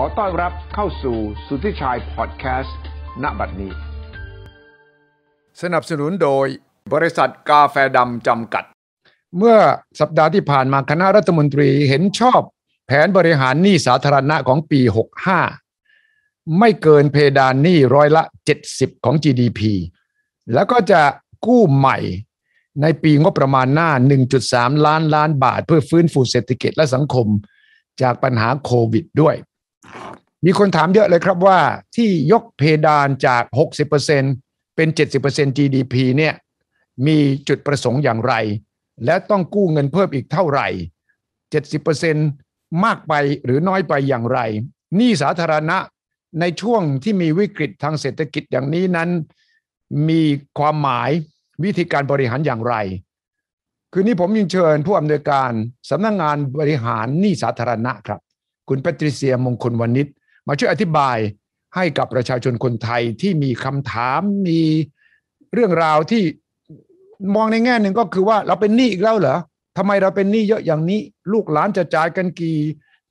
ขอต้อนรับเข้าสู่สุทธิชัยพอดแคสต์ณบัดนี้ สนับสนุนโดยบริษัทกาแฟดำจำกัด เมื่อสัปดาห์ที่ผ่านมาคณะรัฐมนตรีเห็นชอบแผนบริหารหนี้สาธารณะของปี 65 ไม่เกินเพดานหนี้ร้อยละ 70 ของ GDP แล้วก็จะกู้ใหม่ในปีงบประมาณหน้า 1.3 ล้านล้านบาทเพื่อฟื้นฟูเศรษฐกิจและสังคมจากปัญหาโควิด ด้วยมีคนถามเยอะเลยครับว่าที่ยกเพดานจาก 60%เป็น 70% GDP เนี่ยมีจุดประสงค์อย่างไร และต้องกู้เงินเพิ่มอีกเท่าไหร่70%มากไปหรือน้อยไปอย่างไรหนี้สาธารณะในช่วงที่มีวิกฤตทางเศรษฐกิจอย่างนี้นั้นมีความหมายวิธีการบริหารอย่างไร คืนนี้ผมยินเชิญผู้อำนวยการสำนักงงานบริหารหนี้สาธารณะครับคุณแพทริเซียมงคลวณิชมาช่วยอธิบายให้กับประชาชนคนไทยที่มีคำถามมีเรื่องราวที่มองในแง่หนึ่งก็คือว่าเราเป็นหนี้อีกแล้วเหรอทำไมเราเป็นหนี้เยอะอย่างนี้ ลูกหลานจะจ่ายกันกี่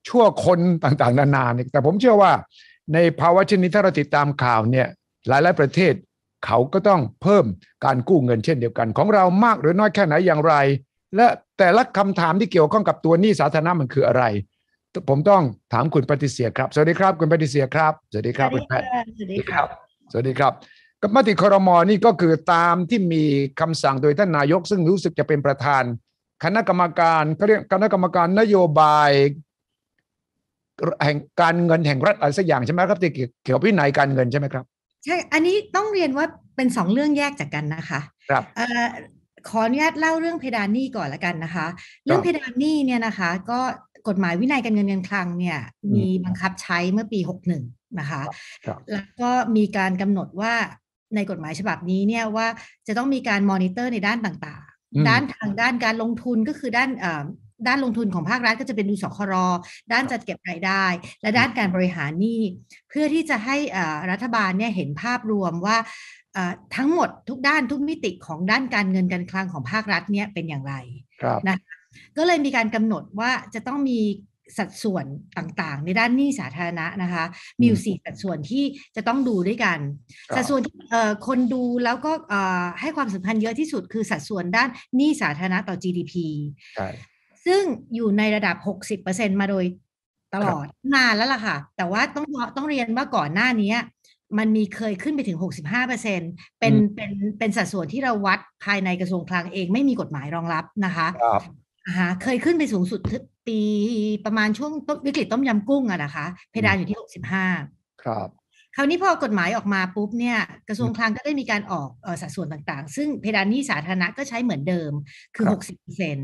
ชั่วคนต่างๆนานาเนี่ยแต่ผมเชื่อว่า ในภาวะเช่นนี้ถ้าเราติดตามข่าวเนี่ยหลายๆประเทศเขาก็ต้องเพิ่มการกู้เงินเช่นเดียวกัน ของเรามากหรือน้อยแค่ไหนอย่างไร และแต่ละคำถามที่เกี่ยวข้องกับตัวหนี้สาธารณะมันคืออะไรผมต้องถามคุณปฏิเสียครับ สวัสดีครับคุณปฏิเสียครับ สวัสดีครับคุณแพทย์สวัสดีครับ สวัสดีครับกับมติคอรมอนี่ก็คือตามที่มีคำสั่งโดยท่านนายกซึ่งรู้สึกจะเป็นประธาน คณะกรรมการเขาเรียกคณะกรรมการนโยบายแห่งการเงินแห่งรัฐอะไรสักอย่างใช่ไหมครับที่เกี่ยวกับวินัยการเงินใช่ไหมครับใช่ อันนี้ต้องเรียนว่าเป็นสองเรื่องแยกจากกันนะคะ ครับขออนุญาตเล่าเรื่องเพดานหนี้ก่อนละกันนะคะ เรื่องเพดานหนี้เนี่ยนะคะ ก็กฎหมายวินัยการเงินการคลังเนี่ยมีบังคับใช้เมื่อปี 61นะคะแล้วก็มีการกำหนดว่าในกฎหมายฉบับนี้เนี่ยว่าจะต้องมีการมอนิเตอร์ในด้านต่างๆ ด้านทางด้านการลงทุนก็คือด้านด้านลงทุนของภาครัฐก็จะเป็นดูสครด้านจัดเก็บรายได้ และด้านการบริหารหนี้ เพื่อที่จะให้รัฐบาลเนี่ยเห็นภาพรวมว่าทั้งหมดทุกด้านทุกมิติของด้านการเงินการคลังของภาครัฐเนี่ยเป็นอย่างไรนะคะก็เลยมีการกำหนดว่าจะต้องมีสัดส่วนต่างๆในด้านหนี้สาธารณะนะคะ มีอยู่สี่สัดส่วนที่จะต้องดูด้วยกันสัดส่วนที่คนดูแล้วก็ให้ความสำคัญเยอะที่สุดคือสัดส่วนด้านหนี้สาธารณะต่อ GDP ซึ่งอยู่ในระดับ 60%มาโดยตลอด นานแล้วล่ะค่ะ แต่ว่าต้องต้องเรียนว่าก่อนหน้านี้มันมีเคยขึ้นไปถึง 65%เป็นเป็นเป็นสัดส่วนที่เราวัดภายในกระทรวงคลังเองไม่มีกฎหมายรองรับนะคะฮะเคยขึ้นไปสูงสุดปี ประมาณช่วงวิกฤตต้มยำกุ้งอะนะคะ เพดานอยู่ที่หกสิบห้าครับ คราวนี้พอกฎหมายออกมาปุ๊บเนี่ย กระทรวงคลังก็ได้มีการออกสัดส่วนต่างๆ ซึ่งเพดานนี้สาธารณะก็ใช้เหมือนเดิมคือ 60เซน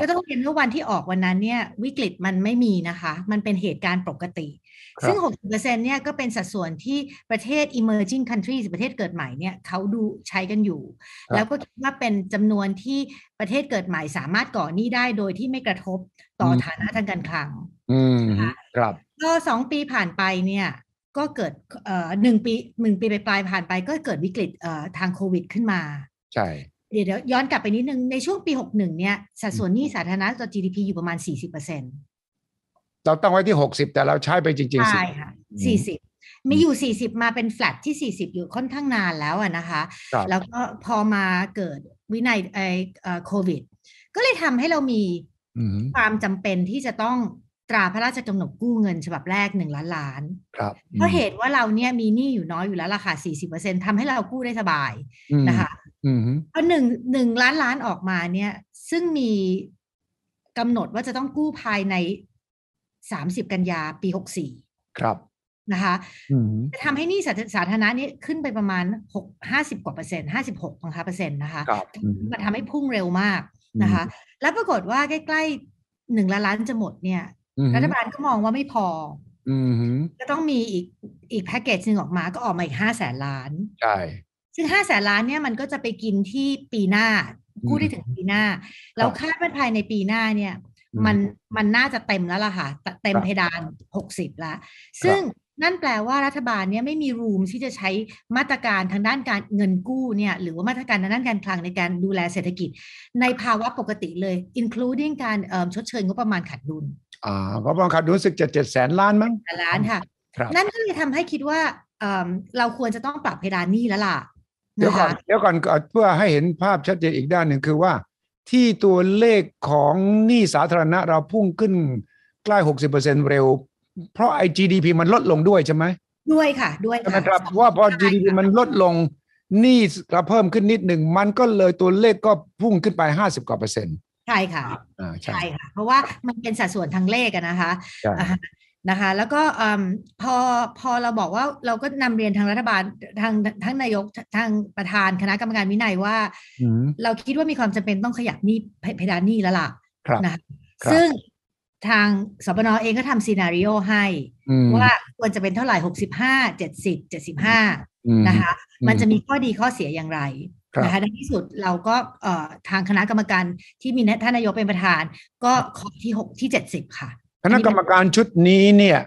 ก็ต้องเรียนว่าวันที่ออกวันนั้นเนี่ย วิกฤตมันไม่มีนะคะ มันเป็นเหตุการณ์ปกติซึ่ง 60%เนี่ยก็เป็นสัดส่วนที่ประเทศ emerging countries ประเทศเกิดใหม่ เนี่ยเขาดูใช้กันอยู่ แล้วก็คิดว่าเป็นจำนวนที่ประเทศเกิดใหม่สามารถก่อหนี้ได้โดยที่ไม่กระทบต่อฐานะทางการคลังครับก็สองปีผ่านไป เนี่ยก็เกิดหนึ่งปีหนึ่งปีปลายผ่านไปก็เกิดวิกฤตทางโควิดขึ้นมา ใช่ เดี๋ยวย้อนกลับไปนิดนึง ในช่วงปี 61 เนี่ยสัดส่วนหนี้สาธารณะต่อ GDP อยู่ประมาณ 40%อร์เซเราตั้งไว้ที่หกสิบแต่เราใช้ไปจริงๆใช่ค่ะสี่สิบมีอยู่สสี่ิบมาเป็นแฟลตที่สสี่ิบอยู่ค่อนข้างนานแล้วอะนะคะ แล้วก็พอมาเกิดวินัยไอโควิด ก็เลยทำให้เรามีความจำเป็นที่จะต้องตราพระราชกำหนดกู้เงิน ฉบับแรกหนึ่งล้านล้านเพราะเหตุว่าเราเนี่ยมีหนี้อยู่น้อยอยู่แล้วราคาสี่สิบเปอร์เซ็นทำให้เรากู้ได้สบายนะคะเพราะหนึ่งหนึ่งล้านล้านออกมาเนี่ย ซึ่งมีกำหนดว่าจะต้องกู้ภายในสสามิบกันยาปีหกสี่ครับนะคะจะทำให้นี่สาธารณะนี้ขึ้นไปประมาณหหก้าสิบกว่าเปอร์เซ็นต์หห้าสิบกพันคาเปอร์เซ็นต์นะคะมันทำให้พุ่งเร็วมากนะคะ แล้วปรากฏว่าใกล้ๆหนึ่งลล้านจะหมดเนี่ยรัฐบาลก็มองว่าไม่พอก็ต้องมีอีกอีกแพ็กเกจหนึ่งออกมาก็ออกมาอีกห้าแสนล้านใช่ซึ่งห้าแสนล้านเนี่ยมันก็จะไปกินที่ปีหน้ากู้ได้ถึงปีหน้าเราคาดว่าภายในปีหน้าเนี่ยมันมันน่าจะเต็มแล้วล่ะค่ะ เต็มเพดานหกสิบละ ซึ่งนั่นแปลว่ารัฐบาลเนี่ยไม่มีรูมที่จะใช้มาตรการทางด้านการเงินกู้เนี่ย หรือว่ามาตรการทางด้านการคลังในการดูแลเศรษฐกิจ ในภาวะปกติเลย including การชดเชยงบประมาณขาดดุล อ่ากบประมาณขาดดุลสึกจะเจ็ดแสนล้านมั้งล้านค่ะนั่นก็เลยทำให้คิดว่าเราควรจะต้องปรับเพดานนี้แล้วล่ะเดี๋ยวก่อนเดี๋ยวก่อนเพื่อให้เห็นภาพชัดเจนอีกด้านหนึ่งคือว่าที่ตัวเลขของหนี้สาธารณะเราพุ่งขึ้นใกล้หกสิบเปอร์เซ็นเร็วเพราะไอ้ GDP มันลดลงด้วยใช่ไหม ด้วยค่ะด้วยนะครับว่าพอ GDP มันลดลงหนี้เราเพิ่มขึ้นนิดหนึ่ง มันก็เลยตัวเลขก็พุ่งขึ้นไปห้าสิบกว่าเปอร์เซ็นต์ใช่ค่ะใช่ค่ะ เพราะว่ามันเป็นสัดส่วนทางเลขนะคะนะคะแล้วก็พอพอเราบอกว่าเราก็นำเรียนทางรัฐบาลทางทั้งนายกทางประธานคณะกรรมการวินัยว่าเราคิดว่ามีความจำเป็นต้องขยับนี้เพดานนี้แล้วล่ะนะซึ่งทางสปนเองก็ทำซีนารีโอให้ว่าควรจะเป็นเท่าไหร่หกสิบห้าเจ็ดสิบเจ็ดสิบห้านะคะ มันจะมีข้อดีข้อเสียอย่างไรนะคะในที่สุดเราก็ทางคณะกรรมการ ที่มีท่านนายกเป็นประธาน ก็ขอที่หกที่เจ็ดสิบค่ะคณะกรรมการชุดนี้เนี่ย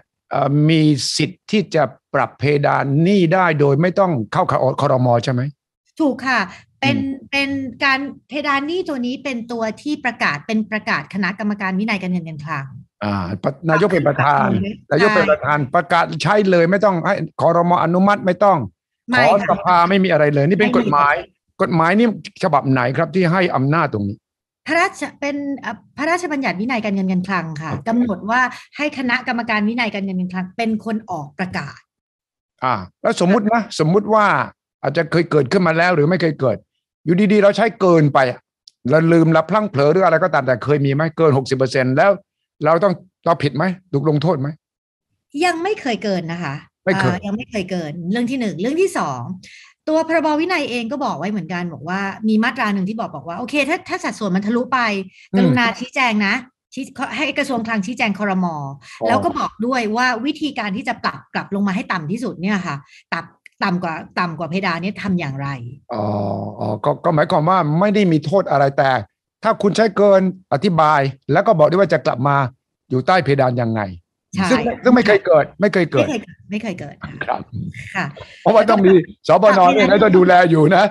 มีสิทธิ์ที่จะปรับเพดานหนี้ได้โดยไม่ต้องเข้าคอรมอใช่ไหมถูกค่ะ เป็นเป็นการเพดานหนี้ตัวนี้เป็นตัวที่ประกาศเป็นประกาศคณะกรรมการวินัยการเงินการคลังอ่านายกเป็นประธานนายกเป็นประธานประกาศใช้เลย ไม่ต้องให้คอรมออนุมัติไม่ต้อง ขอสภาไม่มีอะไรเลย นี่เป็นกฎหมาย กฎหมายนี่ฉบับไหนครับที่ให้อำนาจตรงนี้พระราชเป็นพระราชบัญญัติวินัยการเงินการคลังค่ะ กำหนดว่าให้คณะกรรมการวินัยการเงินการคลัง เป็นคนออกประกาศ อ่า แล้วสมมุตินะสมมุติว่าอาจจะเคยเกิดขึ้นมาแล้วหรือไม่เคยเกิด อยู่ดีๆ เราใช้เกินไปเราลืมเราพลั้งเผลอหรืออะไรก็ตามแต่เคยมีไหมเกินหกสิบเปอร์เซ็นแล้วเราต้องเราผิดไหมถูกลงโทษไหมยังไม่เคยเกินนะคะไม่เคยยังไม่เคยเกินเรื่องที่หนึ่งเรื่องที่สองตัวพรบวินัยเองก็บอกไว้เหมือนกันบอกว่ามีมาตราหนึ่งที่บอกบอกว่า โอเค ถ้าถ้าสัดส่วนมันทะลุไปกรุณาชี้แจงนะชี้ให้กระทรวงคลังชี้แจงคอรมอแล้วก็บอกด้วยว่าวิธีการที่จะปรับกลับลงมาให้ต่ำที่สุดเนี่ยค่ะตับต่ำกว่าต่ำกว่าเพดานนี้ทำอย่างไร อ๋ออ๋อก็ก็หมายความว่าไม่ได้มีโทษอะไรแต่ ถ้าคุณใช้เกินอธิบายแล้วก็บอกด้วยว่าจะกลับมาอยู่ใต้เพดานยังไงซึ่งซึ่งไม่เคยเกิด ไม่เคยเกิดไม่เคยเกิดครับค่ะเพราะว่าต้องมีสบนเนี่ย้วต้องดูแลอยู่นะ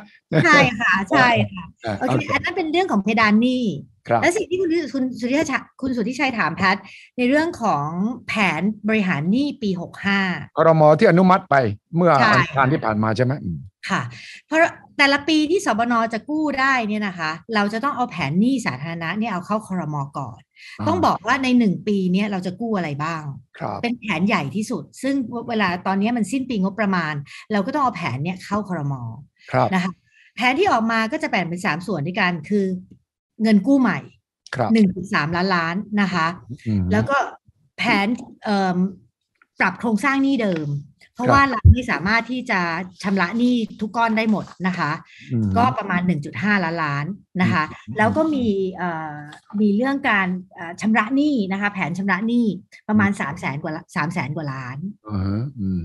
ใช่ค่ะใช่ค่ะโอเคอันนั้นเป็นเรื่องของเพดานหนี้และสิ่งที่คุณคุณสุทธิชัยคุณสุทธิชัยถามแพทในเรื่องของแผนบริหารหนี้ปีหกห้าครมที่อนุมัติไปเมื่อกัารที่ผ่านมาใช่ไหมค่ะ เพราะแต่ละปีที่สบนจะกู้ได้เนี่ยนะคะ เราจะต้องเอาแผนหนี้สาธารณะเนี่ยเอาเข้าครมก่อน ต้องบอกว่าในหนึ่งปีเนี่ยเราจะกู้อะไรบ้างเป็นแผนใหญ่ที่สุด ซึ่งเวลาตอนนี้มันสิ้นปีงบประมาณ เราก็ต้องเอาแผนเนี่ยเข้าครมนะคะแผนที่ออกมาก็จะแบ่งเป็นสามส่วนด้วยกันคือเงินกู้ใหม่หนึ่งสามล้านล้านนะคะ แล้วก็แผนปรับโครงสร้างหนี้เดิมเพราะว่าเราไม่สามารถที่จะชำระหนี้ทุกก้อนได้หมดนะคะ ก็ประมาณ 1.5 ล้านล้านนะคะ แล้วก็มีมีเรื่องการชำระหนี้นะคะแผนชำระหนี้ประมาณ 3 0 0 0 0 0กว่า 300แสนกว่าล้าน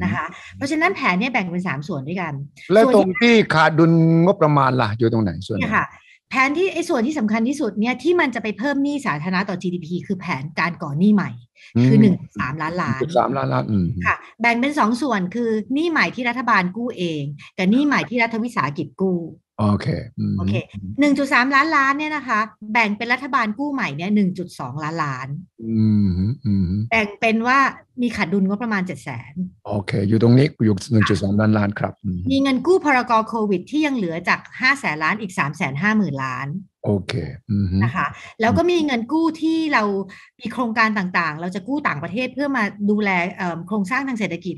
นะคะ เพราะฉะนั้นแผนนี้แบ่งเป็น3ส่วนด้วยกันแล้วตรงที่ขาดดุลงบประมาณล่ะอยู่ตรงไหนส่วนนี่ค่ะแผนที่ไอ้ส่วนที่สำคัญที่สุดเนี่ยที่มันจะไปเพิ่มหนี้สาธารณะต่อ GDP คือแผนการก่อหนี้ใหม่คือหนึ่งสามล้านล้านสามล้านล้านค่ะ แบ่งเป็นสองส่วนคือหนี้ใหม่ที่รัฐบาลกู้เอง กับหนี้ใหม่ที่รัฐวิสาหกิจกู้โอเคโอเคหนึ่งจุดสามล้าน ล้านเนี่ยนะคะแบ่งเป็นรัฐบาลกู้ใหม่เนี่ยหนึ่งจุดสองล้านล้านแบ่งเป็นว่ามีขาดดุลงบประมาณเจ็ดแสนโอเค อยู่ตรงนี้อยู่หนึ่งจุดสองล้านล้าน ครับ มีเงินกู้พรกรโควิดที่ยังเหลือจากห้าแสนล้านอีกสามแสนห้าหมื่นล้าน โอเคนะคะแล้วก็มีเงินกู้ที่เรามีโครงการต่างๆ เราจะกู้ต่างประเทศเพื่อมาดูแลโครงสร้างทางเศรษฐกิจ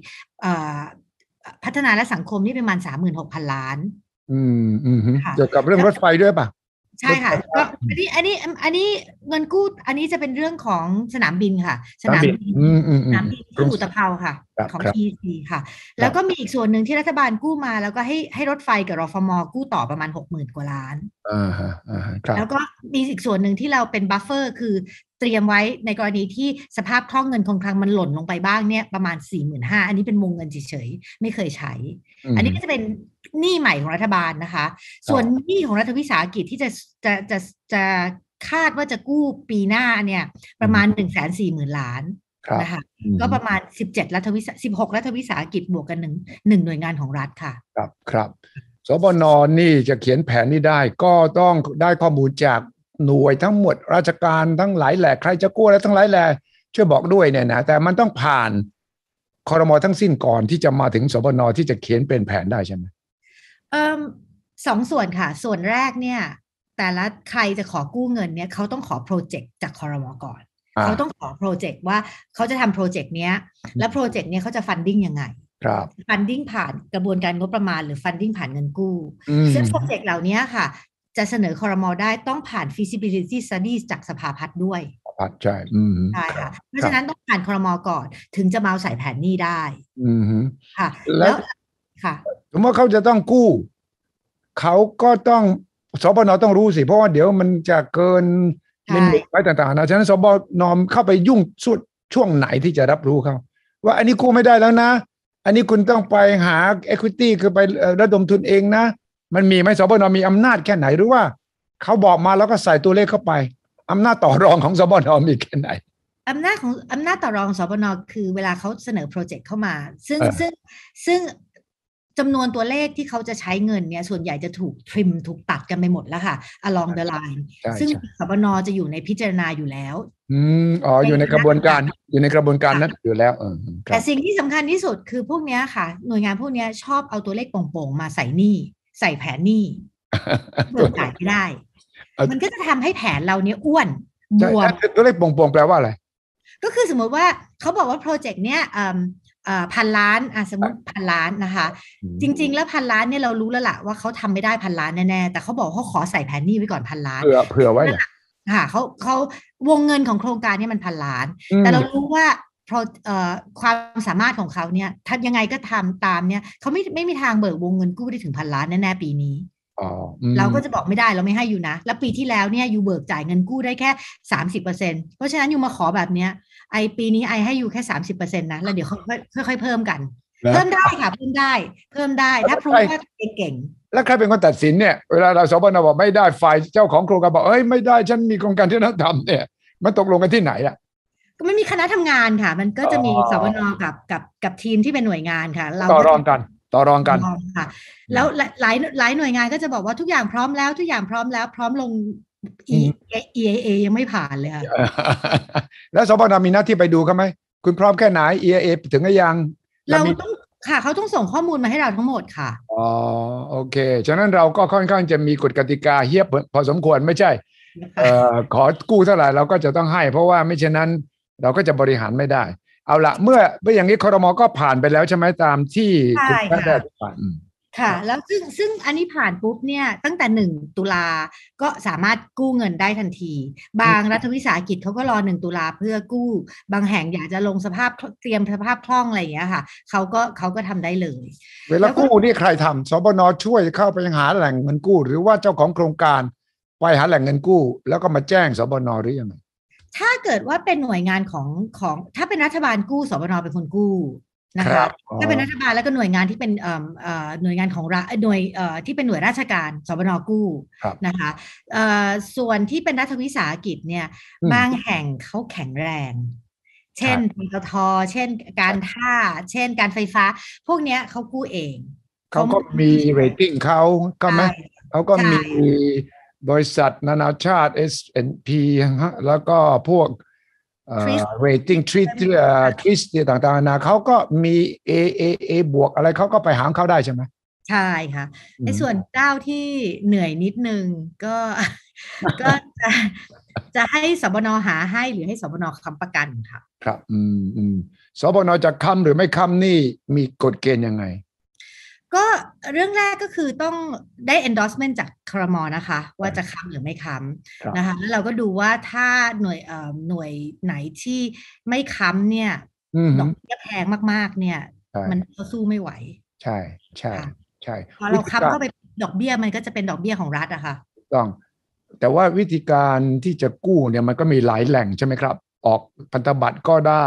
พัฒนาและสังคมนี่ประมาณสามหมื่นหกพันล้านอืมอืมเกี่ยวกับเรื่องรถไฟด้วยป่ะ ใช่ค่ะก็อันนี้อันนี้อันนี้เงินกู้ อันนี้จะเป็นเรื่องของสนามบินค่ะ สนามบินสนามบินที่อุตภาค่ะ ของทีซีค่ะ แล้วก็มีอีกส่วนหนึ่งที่รัฐบาลกู้มา แล้วก็ให้ให้รถไฟกับรฟมกู้ต่อประมาณหกหมื่นกว่าล้านอ่าฮะอ่าครับ แล้วก็มีอีกส่วนหนึ่งที่เราเป็นบัฟเฟอร์คือเตรียมไว้ในกรณีที่สภาพคล่องเงินคงคลังมันหล่นลงไปบ้างเนี่ยประมาณ4ี่หมื่นห้าอันนี้เป็นวงเงินเฉยๆไม่เคยใช้ อันนี้ก็จะเป็นหนี้ใหม่ของรัฐบาลนะคะ ส่วนหนี้ของรัฐวิสาหกิจที่จะจะจะจะคาดว่าจะกู้ปีหน้าเนี่ยประมาณหนึ่งแสนสี่หมื่นล้านนะคะก็ประมาณสิบเจ็ดรัฐวิสาสิบหกรัฐวิสาหกิจบวกกันหนึ่งหนึ่งหน่วยงานของรัฐค่ะ ครับครับ สบนนี่จะเขียนแผนนี้ได้ ก็ต้องได้ข้อมูลจากหน่วยทั้งหมดราชการทั้งหลายแหล่ใครจะกู้แล้วทั้งหลายแหล่ช่วยบอกด้วยเนี่ยนะแต่มันต้องผ่านคอรมอทั้งสิ้นก่อนที่จะมาถึง สบนที่จะเขียนเป็นแผนได้ใช่ไหมสองส่วนค่ะ ส่วนแรกเนี่ย แต่ละใครจะขอกู้เงินเนี่ย เขาต้องขอโปรเจกต์จากคอรมอก่อน เขาต้องขอโปรเจกต์ว่าเขาจะทำโปรเจกต์เนี้ย แล้วโปรเจกต์เนี้ยเขาจะฟันดิ้งยังไง ครับฟันดิ้งผ่านกระบวนการงบประมาณหรือฟันดิ้งผ่านเงินกู้ ซึ่งโปรเจกต์เหล่านี้ค่ะ จะเสนอคอรมอได้ต้องผ่าน feasibility s t u d y จากสภาพัฒน์ด้วยพัฒน์ใช่ใช่ค่ะเพราะฉะนั้นต้องผ่านคอรมอก่อนถึงจะมาใส่แผนนี้ได้ค่ะแล้วค่ะสมมติเขาจะต้องกู้เขาก็ต้องสปนต้องรู้สิ เพราะว่าเดี๋ยวมันจะเกินลิมิตไปต่างๆนะ ฉะนั้นสบนเข้าไปยุ่งสุดช่วงไหนที่จะรับรู้เขาว่าอันนี้กู้ไม่ได้แล้วนะ อันนี้คุณต้องไปหา Equity คือไประดมทุนเองนะ มันมีไหมสบนมีอำนาจแค่ไหนหรือว่าเขาบอกมาแล้วก็ใส่ตัวเลขเข้าไปอำนาจต่อรองของสบนมีแค่ไหนอำนาจของอำนาจต่อรองสบนคือเวลาเขาเสนอโปรเจกต์เข้ามา ซึ่งซึ่งซึ่งจำนวนตัวเลขที่เขาจะใช้เงินเนี่ยส่วนใหญ่จะถูกทริม ถูกตัดกันไปหมดแล้วค่ะ along the line ซึ่งสบนจะอยู่ในพิจารณาอยู่แล้ว อืมอ๋ออยู่ในกระบวนการอยู่ในกระบวนการนั้นอยู่แล้ว แต่สิ่งที่สำคัญที่สุดคือพวกเนี้ยค่ะหน่วยงานพวกเนี้ยชอบเอาตัวเลขโป่งๆ มาใส่หนี้ใส่แผนหนี้เบินจ่ายไม่ได้ มันก็จะทำให้แผนเราเนี้ยอ้วนบวมตัวเลขโป่งๆแปลว่าอะไร ก็คือสมมติว่า เขาบอกว่าโปรเจกต์เนี้ยพันล้านอ่ะสมมติพันล้านนะคะ จริง ๆ แล้วพันล้านเนี่ยเรารู้แล้วล่ะว่าเขาทำไม่ได้พันล้านแน่ๆแต่เขาบอกเขาขอใส่แผนนี้ไว้ก่อนพันล้านเผื่อเผื่อไว้ค่ะเขาเขาวงเงินของโครงการนี่มันพันล้าน แต่เรารู้ว่าเพราะความสามารถของเขาเนี่ยทำยังไงก็ทำตามเนี่ยเขาไม่ไม่มีทางเบิกวงเงิน กู้ได้ถึงพันล้านแน่ๆปีนี้เราก็จะบอกไม่ได้เราไม่ให้อยู่นะ แล้วปีที่แล้วเนี่ยอยู่เบิกจ่ายเงินกู้ได้แค่สามสิบเปอร์เซ็นเพราะฉะนั้นอยู่มาขอแบบเนี้ยไอปีนี้ไอให้อยู่แค่สามสิบเปอร์เซ็นนะแล้วเดี๋ยวค่อยค่อยเพิ่มกัน เพิ่มได้ค่ะเพิ่มได้เพิ่มได้ถ้าพรูดว่าเก่งแล้วใครเป็นคนตัดสินเนี่ยเวลาเราสบนบอกไม่ได้ฝ่ายเจ้าของโครงการบอกเอ้ยไม่ได้ฉันมีโครงการที่ต้องทำเนี่ยมันตกลงกันที่ไหนอ่ะ ก็ไม่มีคณะทำงานค่ะ มันก็จะมีสบนกับกับกับทีมที่เป็นหน่วยงานค่ะ เราต็รองกันต่อรองกันค่ะแล้วหลายหลายหน่วยงานก็จะบอกว่าทุกอย่างพร้อมแล้วทุกอย่างพร้อมแล้ว พร้อมลง EIA ยังไม่ผ่านเลยค่ะแล้วสปนมีหน้าที่ไปดูเขาไหมคุณพร้อมแค่ไหน EIA ถึงหรือยัง เราต้องค่ะเขาต้องส่งข้อมูลมาให้เราทั้งหมดค่ะ อ๋อโอเค ฉะนั้นเราก็ค่อนข้างจะมีกฎกติกาเฮียบพอสมควรไม่ใช่ขอกู้เท่าไหร่เราก็จะต้องให้ เพราะว่าไม่เช่นนั้นเราก็จะบริหารไม่ได้เอาละเมื่อเมื่ออย่างนี้คอรมอก็ผ่านไปแล้วใช่ไหมตามที่คุณแม่ได้ผ่านค่ะ แล้วซึ่งซึ่งอันนี้ผ่านปุ๊บเนี่ยตั้งแต่หนึ่งตุลาก็สามารถกู้เงินได้ทันที บางรัฐวิสาหกิจเขาก็รอหนึ่งตุลาเพื่อกู้ บางแห่งอยากจะลงสภาพเตรียมสภาพคล่องอะไรอย่างเงี้ยค่ะเขาก็เขาก็ทำได้เลย เวลากู้นี่ใครทำสบนช่วยเข้าไปหาแหล่งเงินกู้ หรือว่าเจ้าของโครงการไปหาแหล่งเงินกู้ แล้วก็มาแจ้งสบนหรือยังไงถ้าเกิดว่าเป็นหน่วยงานของของถ้าเป็นรัฐบาลกู้สบนเป็นคนกู้นะคะถ้าเป็นรัฐบาลแล้วก็หน่วยงานที่เป็นหน่วยงานของรัฐหน่วยที่เป็นหน่วยราชการสบนกู้นะคะส่วนที่เป็นรัฐวิสาหกิจเนี่ย บางแห่งเขาแข็งแรง เช่นปตทเช่นการท่าเช่น การไฟฟ้า พวกเนี้ยเขากู้เองเขาก็มีเรตติ้งเขาก็ไหมเขาก็มีบริษัทนานาชาติ S&P แล้วก็พวกเรตติ้งทรีตทรีสต่างๆนะเขาก็มี A A A บวกอะไรเขาก็ไปหามเขาได้ใช่ไหม ใช่ค่ะในส่วนเจ้าที่เหนื่อยนิดนึง ก็ก็จะจะให้สบนหาให้หรือให้สบนค้ำประกันค่ะ ครับ อืมอืมสบนจะค้ำหรือไม่ค้ำนี่มีกฎเกณฑ์ยังไงก็เรื่องแรกก็คือต้องได้ endorsement จากครมนะคะ ว่าจะค้ำหรือไม่ค้ำนะคะแล้วเราก็ดูว่าถ้าหน่วยหน่วยไหนที่ไม่ค้ำเนี่ยดอกเบี้ยแพงมากๆ เนี่ย มันก็สู้ไม่ไหว ใช่ใช่ใช่พอเราค้ำเข้าไปดอกเบี้ยมันก็จะเป็นดอกเบี้ยของรัฐอะค่ะต้องแต่ว่าวิธีการที่จะกู้เนี่ยมันก็มีหลายแหล่งใช่ไหมครับ ออกพันธบัตรก็ได้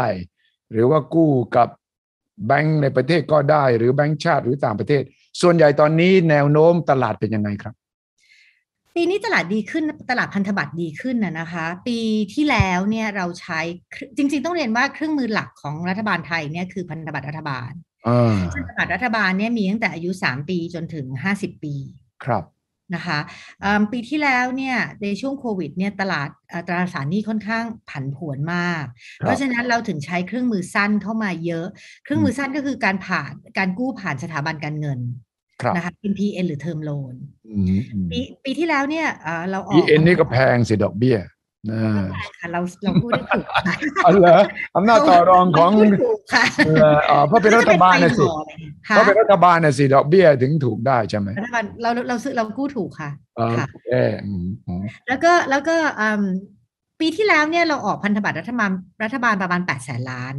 หรือว่ากู้กับแบงก์ในประเทศก็ได้หรือแบงก์ชาติหรือต่างประเทศ ส่วนใหญ่ตอนนี้แนวโน้มตลาดเป็นยังไงครับ ปีนี้ตลาดดีขึ้นตลาดพันธบัตรดีขึ้นนะนะคะ ปีที่แล้วเนี่ยเราใช้จริงๆต้องเรียนว่าเครื่องมือหลักของรัฐบาลไทยเนี่ยคือพันธบัตรรัฐบาลพันธบัตรรัฐบาลเนี่ยมีตั้งแต่อายุ 3 ปีจนถึง 50ปีครับนะคะปีที่แล้วเนี่ยในช่วงโควิดเนี่ยตลาดตราสารหนี้ค่อนข้างผันผวนมาก เพราะฉะนั้นเราถึงใช้เครื่องมือสั้นเข้ามาเยอะ เครื่องมือสั้นก็คือการผ่านการกู้ผ่านสถาบันการเงินนะคะ NPN หรือ Term Loan ปีปีที่แล้วเนี่ยเราออก EN นี่ก็แพงสิดอกเบี้ยค่ะ เราเราพูดได้ถูกค่ะอ๋อเหรออำนาจต่อรองของค่ะเพราะเป็นรัฐบาลน่ะสิเพราะเป็นรัฐบาลน่ะสิดอกเบี้ยถึงถูกได้ใช่ไหมรัฐบาลเราเราซื้อเรากู้ถูกค่ะโอเคแล้วก็แล้วก็ปีที่แล้วเนี่ยเราออกพันธบัตรรัฐบาลรัฐบาลประมาณแปดแสนล้าน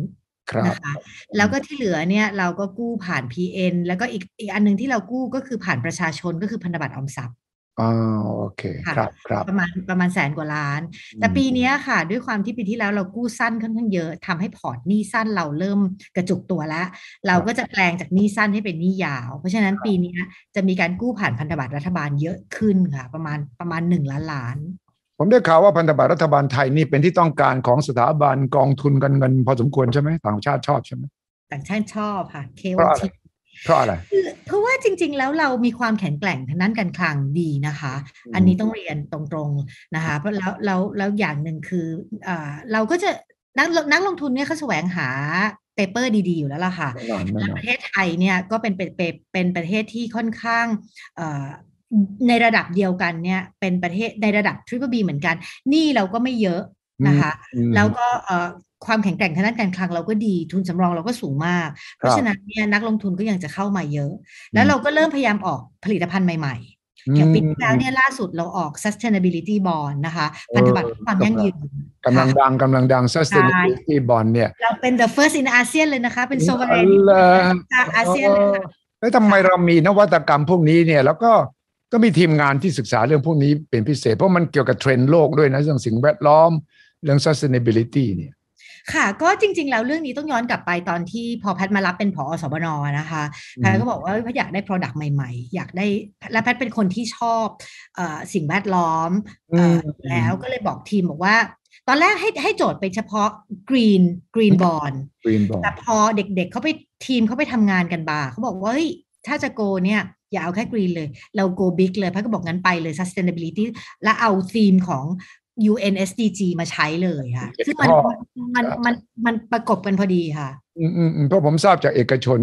นะคะ แล้วก็ที่เหลือเนี่ยเราก็กู้ผ่าน PN แล้วก็อีกอีกอันนึงที่เรากู้ก็คือผ่านประชาชน ก็คือพันธบัตรออมทรัพย์อ๋อโอเคครับครับประมาณประมาณแสนกว่าล้าน แต่ปีนี้ค่ะด้วยความที่ปีที่แล้วเรากู้สั้นค่อนข้างเยอะทำให้พอร์ตหนี้สั้นเราเริ่มกระจุกตัวแล้ว เราก็จะแปลงจากหนี้สั้นให้เป็นหนี้ยาว เพราะฉะนั้นปีนี้จะมีการกู้ผ่านพันธบัตรรัฐบาลเยอะขึ้นค่ะ ประมาณประมาณหนึ่งล้านล้าน ผมได้ข่าวว่าพันธบัตรรัฐบาลไทยนี่เป็นที่ต้องการของสถาบันกองทุนกันเงินพอสมควรใช่ไหมต่างชาติชอบใช่ไหมต่างชาติชอบค่ะเคราะอะเพราะอะไร เพราะว่าจริง ๆ แล้ว เรามีความแข็งแกร่งทางด้านการคลังดีนะคะ อันนี้ต้องเรียนตรง ๆ นะคะ เพราะแล้วแล้วแล้วอย่างหนึ่งคืออเราก็จะนักนักลงทุนเนี่ยเขาแสวงหาเปเปอร์ดีๆอยู่แล้วล่ะค่ะและประเทศไทยเนี่ยก็เป็นเป็นเป็นประเทศที่ค่อนข้างในระดับเดียวกันเนี่ยเป็นประเทศในระดับทริปเปอร์บีเหมือนกัน นี่เราก็ไม่เยอะนะคะ แล้วก็ความแข็งแกร่งทางด้านการคลังเราก็ดีทุนสำรองเราก็สูงมาก เพราะฉะนั้นเนี่ยนักลงทุนก็ยังจะเข้ามาเยอะ แล้วเราก็เริ่มพยายามออกผลิตภัณฑ์ใหม่ๆอย่างปีที่แล้วเนี่ยล่าสุดเราออก sustainability bond นะคะพันธบัตรความยั่งยืนกำลังดังกำลังดัง sustainability bond เนี่ย เราเป็น the first in อาเซียนเลยนะคะ เป็น sovereign อาเซียนเลยค่ะแล้วทำไมเรามีนวัตกรรมพวกนี้เนี่ย แล้วก็ ก็มีทีมงานที่ศึกษาเรื่องพวกนี้เป็นพิเศษเพราะมันเกี่ยวกับเทรนด์โลกด้วยนะเรื่องสิ่งแวดล้อมเรื่อง sustainability เนี่ยค่ะ ก็จริง ๆ แล้วเรื่องนี้ต้องย้อนกลับไปตอนที่พอแพทมารับเป็นผอ สบนนะคะแพทก็บอกว่าแพทอยากได้ Product ใหม่ ๆ อยากได้และแพทเป็นคนที่ชอบอสิ่งแวดล้อมอแล้วก็เลยบอกทีมบอกว่า ตอนแรกให้ให้โจทย์ไปเฉพาะ Green Green Bond แต่พอเด็กๆเขาไปทีมเขาไปทำงานกันบาเขาบอกว่าเฮ้ย ถ้าจะโกเนี่ยอย่าเอาแค่กรีนเลย เราโกบิ๊กเลยพัก็บอกงั้นไปเลย sustainability และเอาธีมของ UNSDG มาใช้เลยค่ะซึ่งมันมันมันมันประกบกันพอดีค่ะ อืมอืมเพราะผมทราบจากเอกชน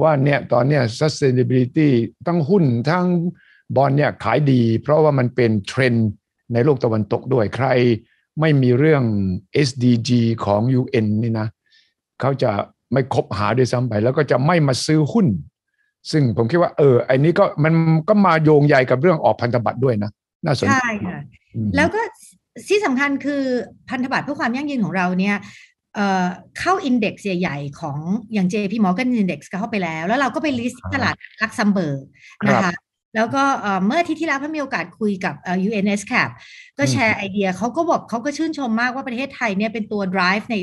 ว่าเนี่ยตอนเนี้ย sustainability ทั้งหุ้นทั้งบอลเนี่ยขายดี เพราะว่ามันเป็นเทรนด์ ในโลกตะวันตกด้วย ใครไม่มีเรื่อง SDG ของ UN นี่นะ เขาจะไม่คบหาด้วยซ้ำไปแล้วก็จะไม่มาซื้อหุ้น ซึ่งผมคิดว่าเออไอ้นี้ก็มันก็มาโยงใหญ่กับเรื่องออกพันธบัตรด้วยนะ น่าสนใจใช่ค่ะ แล้วก็ที่สำคัญคือพันธบัตรเพื่อความยั่งยืนของเราเนี่ยเข้าอินเด็กซ์ใหญ่ๆของอย่าง JP Morgan Index เข้าไปแล้ว แล้วเราก็ไปลิสต์ตลาดลักซัมเบิร์กนะคะแล้วก็เมื่อที่ที่แล้วพ่อมีโอกาสคุยกับ UNS Cap ก็แชร์ไอเดียเขาก็บอกเขาก็ชื่นชมมากว่าประเทศไทยเนี่ยเป็นตัว drive ใน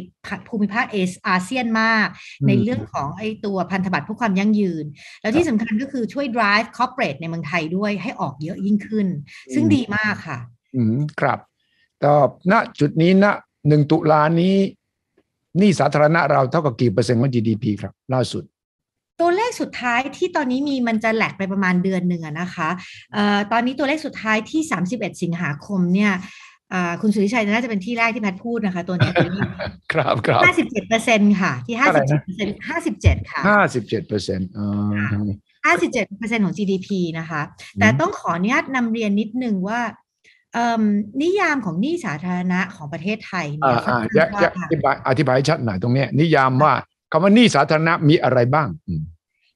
ภูมิภาคเอสอาเซียนมาก ในเรื่องของไอตัวพันธบัตรเพื่อความยั่งยืน แล้วที่สำคัญก็คือช่วย drive corporate ในเมืองไทยด้วยให้ออกเยอะยิ่งขึ้น ซึ่งดีมากค่ะ อืมครับต่อณจุดนี้ณหนึ่งตุลานี้ นี่สาธารณะเราเท่ากับกี่เปอร์เซ็นต์ของ GDP ครับล่าสุด ตัวเลขสุดท้ายที่ตอนนี้มีมันจะแหลกไปประมาณเดือนหนึ่งนะคะอตอนนี้ตัวเลขสุดท้ายที่ 31 สิงหาคมเนี่ยคุณสุริชัยน่าจะเป็นที่แรกที่แพทพูดนะคะตัวนี้ ครับครับห้าสิบเจ็ดเปอร์เซ็นค่ะที่ห้าสิบเจ็ดปอร์เซ็นห้าสิบเจ็ดค่ะห้าสิบเจ็ดเปอร์เซ็นต์ห้าสิบเจ็ดเปอร์เซ็นของ GDP นะคะ แต่ต้องขออนุญาตนำเรียนนิดนึงว่านิยามของหนี้สาธารณะของประเทศไทยเนี่ยค่ออธิบายอธิบายชัดหน่อยตรงนี้นิยามว่าคำว่าหนี้สาธารณะมีอะไรบ้าง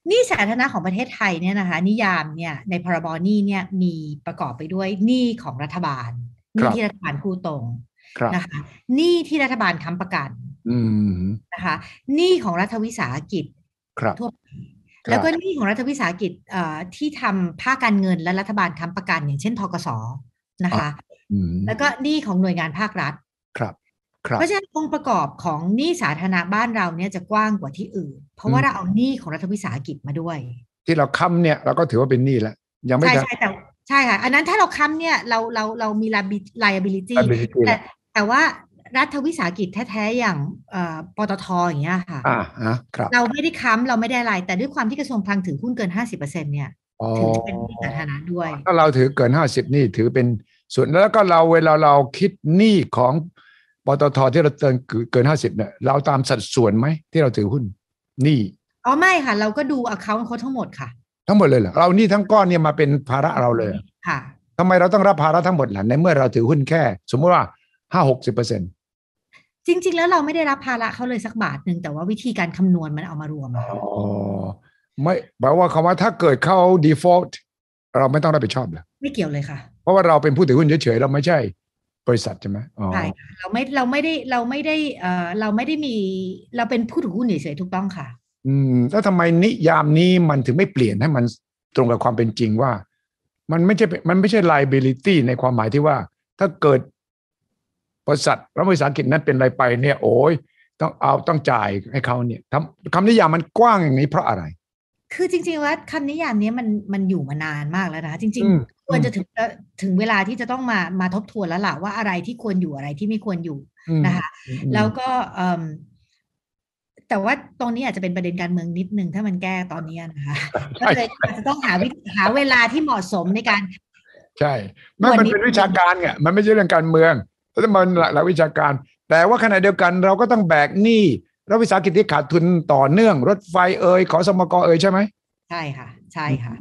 หนี้สาธารณะของประเทศไทยเนี่ยนะคะ นิยามเนี่ยในพรบหนี้เนี่ยมีประกอบไปด้วยหนี้ของรัฐบาลหนี้ที่รัฐบาลคู้ตรงนะคะหนี้ที่รัฐบาลค้ำประกันนะคะหนี้ของรัฐวิสาหกิจทั่วไปแล้วก็หนี้ของรัฐวิสาหกิจที่ทำภาคการเงินและรัฐบาลค้ำประกันอย่างเช่นทกศนะคะแล้วก็หนี้ของหน่วยงานภาครัฐครับเพราะฉะนั้นองค์ประกอบของหนี้สาธารณะบ้านเราเนี่ยจะกว้างกว่าที่อื่น เพราะว่าเราเอาหนี้ของรัฐวิสาหกิจมาด้วย ที่เราค้ำเนี่ยเราก็ถือว่าเป็นหนี้แล้วยังไม่ใช่ใช่แต่ใช่ค่ะ อันนั้นถ้าเราค้ำเนี่ยเราเราเรามี liability แต่แต่ว่ารัฐวิสาหกิจแท้ๆอย่างปตทอย่างเงี้ยค่ะอ่าครับเราไม่ได้ค้ำเราไม่ได้อะไร แต่ด้วยความที่กระทรวงพลังถือหุ้นเกินห้าสิบเปอร์เซ็นเนี่ยถือเป็นหนี้สาธารณะด้วยถ้าเราถือเกินห้าสิบนี่ถือเป็นส่วนแล้วก็เราเวลาเราคิดหนี้ของปตทที่เราเตินเกินห้าสิบเนี่ยเราตามสัดส่วนไหมที่เราถือหุ้นหนี้อ๋อไม่ค่ะเราก็ดูอ c คา u n เขาทั้งหมดค่ะ ทั้งหมดเลยเหรอเรานี่ทั้งก้อนเนี่ยมาเป็นภาระเราเลยค่ะ ทำไมเราต้องรับภาระทั้งหมดล่ะในเมื่อเราถือหุ้นแค่ สมมุติว่าห้าหกสิบเปอร์เซ็นต์จริง ๆ แล้วเราไม่ได้รับภาระเขาเลยสักบาทหนึ่ง แต่ว่าวิธีการคำนวณมันเอามารวมอ๋อไม่แปลว่าคำว่าถ้าเกิดเข้า default เราไม่ต้องรับผิดชอบเหรอไม่เกี่ยวเลยค่ะเพราะว่าเราเป็นผู้ถือหุ้นเฉยๆเราไม่ใช่บริษัทใช่ไหมใช่เราไม่เราไม่ได้เราไม่ได้เออเราไม่ได้มีเราเป็นผู้ถือหุ้นเฉยๆถูกต้องค่ะ อืมแล้วทำไมนิยามนี้มันถึงไม่เปลี่ยนให้มันตรงกับความเป็นจริงว่า มันไม่ใช่มันไม่ใช่ liability ในความหมายที่ว่า ถ้าเกิดบริษัทรับริสาทกิจนั้นเป็นอะไรไปเนี่ยโอ้ยต้องเอาต้องจ่ายให้เขาเนี่ยทำคำนิยามมันกว้างอย่างนี้ เพราะอะไร คือจริงๆว่าคำนิยามนี้มันมันอยู่มานานมากแล้วนะจริงควรจะถึงถึงเวลาที่จะต้องมามาทบทวนแล้วล่ะว่าอะไรที่ควรอยู่อะไรที่ไม่ควรอยู่นะคะ แล้วก็แต่ว่าตรงนี้อาจจะเป็นประเด็นการเมืองนิดนึงถ้ามันแก้ตอนนี้นะคะก็เลยจะต้องหาวิหาเวลาที่เหมาะสมในการ ใช่ไม่มันเป็นวิชาการไงมันไม่ใช่เรื่องการเมืองเพราะมันหลักวิชาการ แต่ว่าขณะเดียวกันเราก็ต้องแบกหนี้รัฐวิสาหกิจที่ขาดทุนต่อเนื่อง รถไฟเอ่ยขอสมกเอ่ยใช่ไหมใช่ค่ะใช่ ค่ะ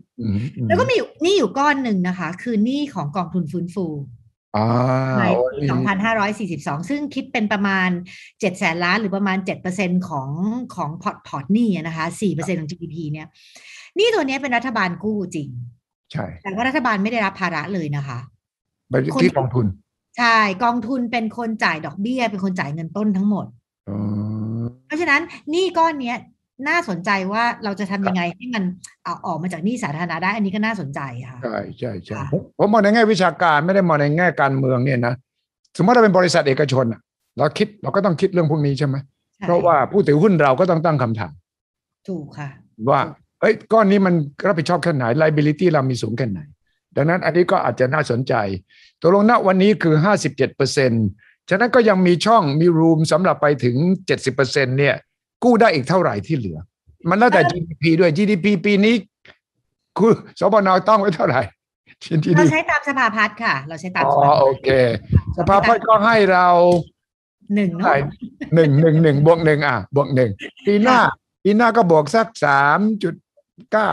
แล้วก็มีนี่อยู่ก้อนหนึ่งนะคะ คือนี่ของกองทุนฟื้นฟูในปี 2542 ซึ่งคิดเป็นประมาณ7แสนล้านหรือประมาณ 7%ของของพอร์ตพอร์ตนี่นะคะ 4%ของ GDP เนี่ยนี่ตัวนี้เป็นรัฐบาลกู้จริง ใช่ แต่ว่ารัฐบาลไม่ได้รับภาระเลยนะคะไปที่กองทุน ใช่ กองทุนเป็นคนจ่ายดอกเบี้ย เป็นคนจ่ายเงินต้นทั้งหมด เพราะฉะนั้นนี่ก้อนเนี้ยน่าสนใจว่าเราจะทำยังไงให้มันเอาออกมาจากนี่สาธารณะได้อันนี้ก็น่าสนใจค่ะใช่ใช่ใช่ผมมองในแง่วิชาการไม่ได้มองในแง่การเมืองเนี่ยนะสมมติเราเป็นบริษัทเอกชนเราคิดเราก็ต้องคิดเรื่องพวกนี้ใช่ไหมเพราะว่าผู้ถือหุ้นเราก็ต้องตั้งคำถามถูกค่ะ ว่าเอ้ยก้อนนี้มันรับผิดชอบแค่ไหน liability เรามีสูงแค่ไหน ดังนั้นอันนี้ก็อาจจะน่าสนใจตกลงณวันนี้คือห้าสิบเจ็ดเปอร์เซ็นต์ฉะนั้นก็ยังมีช่องมีรูมสำหรับไปถึงเจ็ดสิบเปอร์เซ็นต์เนี่ยกู้ได้อีกเท่าไหร่ที่เหลือ มันแล้วแต่ GDP ด้วย GDP ปีนี้คุณสบนต้องไว้เท่าไหร่เราใช้ตามสภาพัฒน์ค่ะเราใช้ตามอ๋อโอเค สภาพัฒน์ก็ให้เราหนึ่งหนึ่งหนึ่งหนึ่งบวกหนึ่งอ่ะบวกหนึ่งปีหน้าปีหน้าก็บวกสักสามจุดเก้า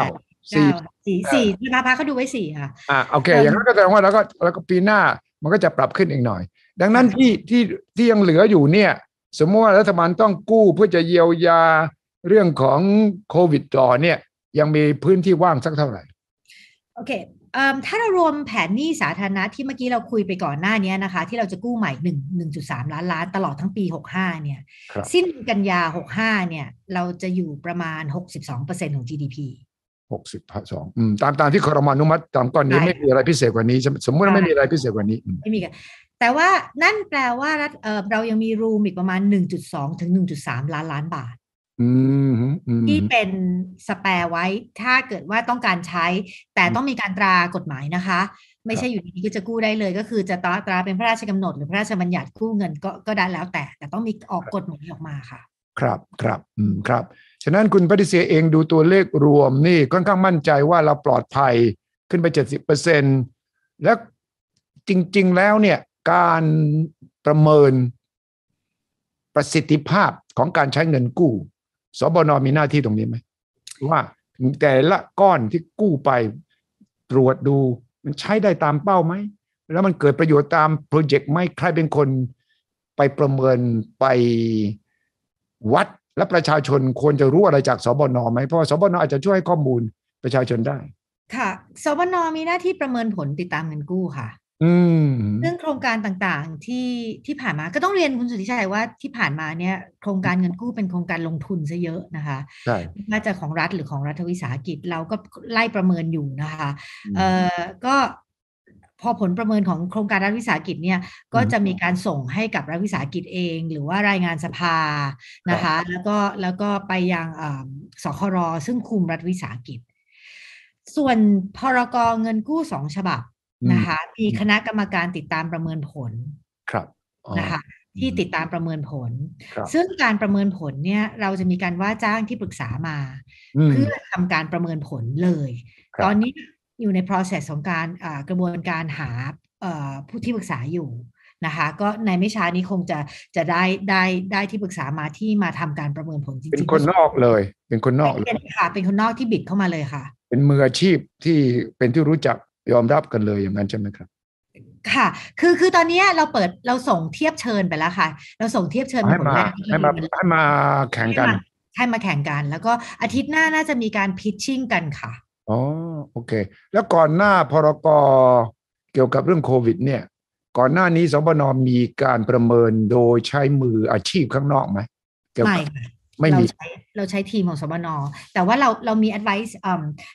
สี่สี่สี่สภาพัฒน์เขาดูไว้สี่ค่ะอ่าโอเค อย่างนั้นก็แสดงว่าเราก็เราก็ปีหน้า มันก็จะปรับขึ้นอีกหน่อย ดังนั้นที่ที่ที่ยังเหลืออยู่เนี่ยสมมติว่ารัฐบาลต้องกู้เพื่อจะเยียวยาเรื่องของโควิดต่อ เนี่ย ยังมีพื้นที่ว่างสักเท่าไหร่ โอเคถ้าเรารวมแผนหนี้สาธารณะที่เมื่อกี้เราคุยไปก่อนหน้านี้นะคะ ที่เราจะกู้ใหม่หนึ่งหนึ่งจุดสามล้านล้านตลอดทั้งปีหกห้าเนี่ย สิ้นกันยาหกห้าเนี่ย เราจะอยู่ประมาณหกสิบสองเปอร์เซ็นของ GDP หกสิบสองตามตามที่คอรมอนุมัติตามก่อนนี้ไม่มีอะไรพิเศษกว่านี้สมมติว่าไม่มีอะไรพิเศษกว่านี้ไม่มีค่ะแต่ว่านั่นแปลว่าเรายังมีรูมอีกประมาณ 1.2ถึง1.3 ล้านล้านบาทที่เป็นสแปร์ไว้ ถ้าเกิดว่าต้องการใช้ แต่ต้องมีการตรากฎหมายนะคะ ไม่ใช่อยู่ดีๆก็จะกู้ได้เลย ก็คือจะตราตราเป็นพระราชกำหนด หรือพระราชบัญญัติกู้เงินก็ก็ได้แล้วแต่แต่ต้องมีออกกฎหมายออกมาค่ะ ครับครับอืมครับฉะนั้นคุณปฏิเสธเองดูตัวเลขรวม นี่ค่อนข้างมั่นใจว่าเราปลอดภัยขึ้นไป 70%แล้วจริง ๆ แล้วเนี่ยการประเมินประสิทธิภาพของการใช้เงินกู้ สบน มีหน้าที่ตรงนี้ไหมว่าแต่ละก้อนที่กู้ไปตรวจดูมันใช้ได้ตามเป้าไหม แล้วมันเกิดประโยชน์ตามโปรเจกต์ไหมใครเป็นคนไปประเมินไปวัดและประชาชนควรจะรู้อะไรจากสบนไหมเพราะสบนอาจจะช่วยให้ข้อมูลประชาชนได้ ค่ะ สบนมีหน้าที่ประเมินผลติดตามเงินกู้ค่ะเรื่องโครงการต่างๆที่ที่ผ่านมาก็ต้องเรียนคุณสุทธิชัยว่าที่ผ่านมาเนี่ย โครงการเงินกู้เป็นโครงการลงทุนซะเยอะนะคะใช่ม่าจะของรัฐหรือของรัฐวิสาหกิจเราก็ไล่ประเมินอยู่นะคะ เอ่อก็พอผลประเมินของโครงการรัฐวิสาหกิจเนี่ย ก็จะมีการส่งให้กับรัฐวิสาหกิจเอง หรือว่ารายงานสภานะคะ แล้วก็แล้วก็ไปยังสครซึ่งคุมรัฐวิสาหกิจ ส่วนพรกเงินกู้สองฉบับนะคะมีคณะกรรมการติดตามประเมินผลครับนะคะที่ติดตามประเมินผล ซึ่งการประเมินผลเนี่ยเราจะมีการว่าจ้างที่ปรึกษามาเพื่อทำการประเมินผลเลย ตอนนี้อยู่ใน process ของการกระบวนการหาผู้ที่ปรึกษาอยู่นะคะก็ในไม่ช้านี้คงจะจะได้ได้ได้ที่ปรึกษามาที่มาทำการประเมินผลจริงๆเป็นคนนอกเลย เป็นคนนอกเลยค่ะเป็นคนนอกที่บิดเข้ามาเลยค่ะ เป็นมืออาชีพที่เป็นที่รู้จักยอมรับกันเลยอย่างนั้นใช่ไหมครับ ค่ะ คือคือตอนนี้เราเปิดเราส่งเทียบเชิญไปแล้วค่ะ เราส่งเทียบเชิญให้มาให้มาให้มาแข่งกันให้มาแข่งกัน แล้วก็อาทิตย์หน้าน่าจะมีการพิชชิ่งกันค่ะอ๋อโอเค แล้วก่อนหน้าพรกรเกี่ยวกับเรื่องโควิด เนี่ย ก่อนหน้านี้สบนมีการประเมินโดยใช้มืออาชีพข้างนอกไหมไม่ค่ะไม่มีเราใช้ทีมของสบนแต่ว่าเราเรามี advice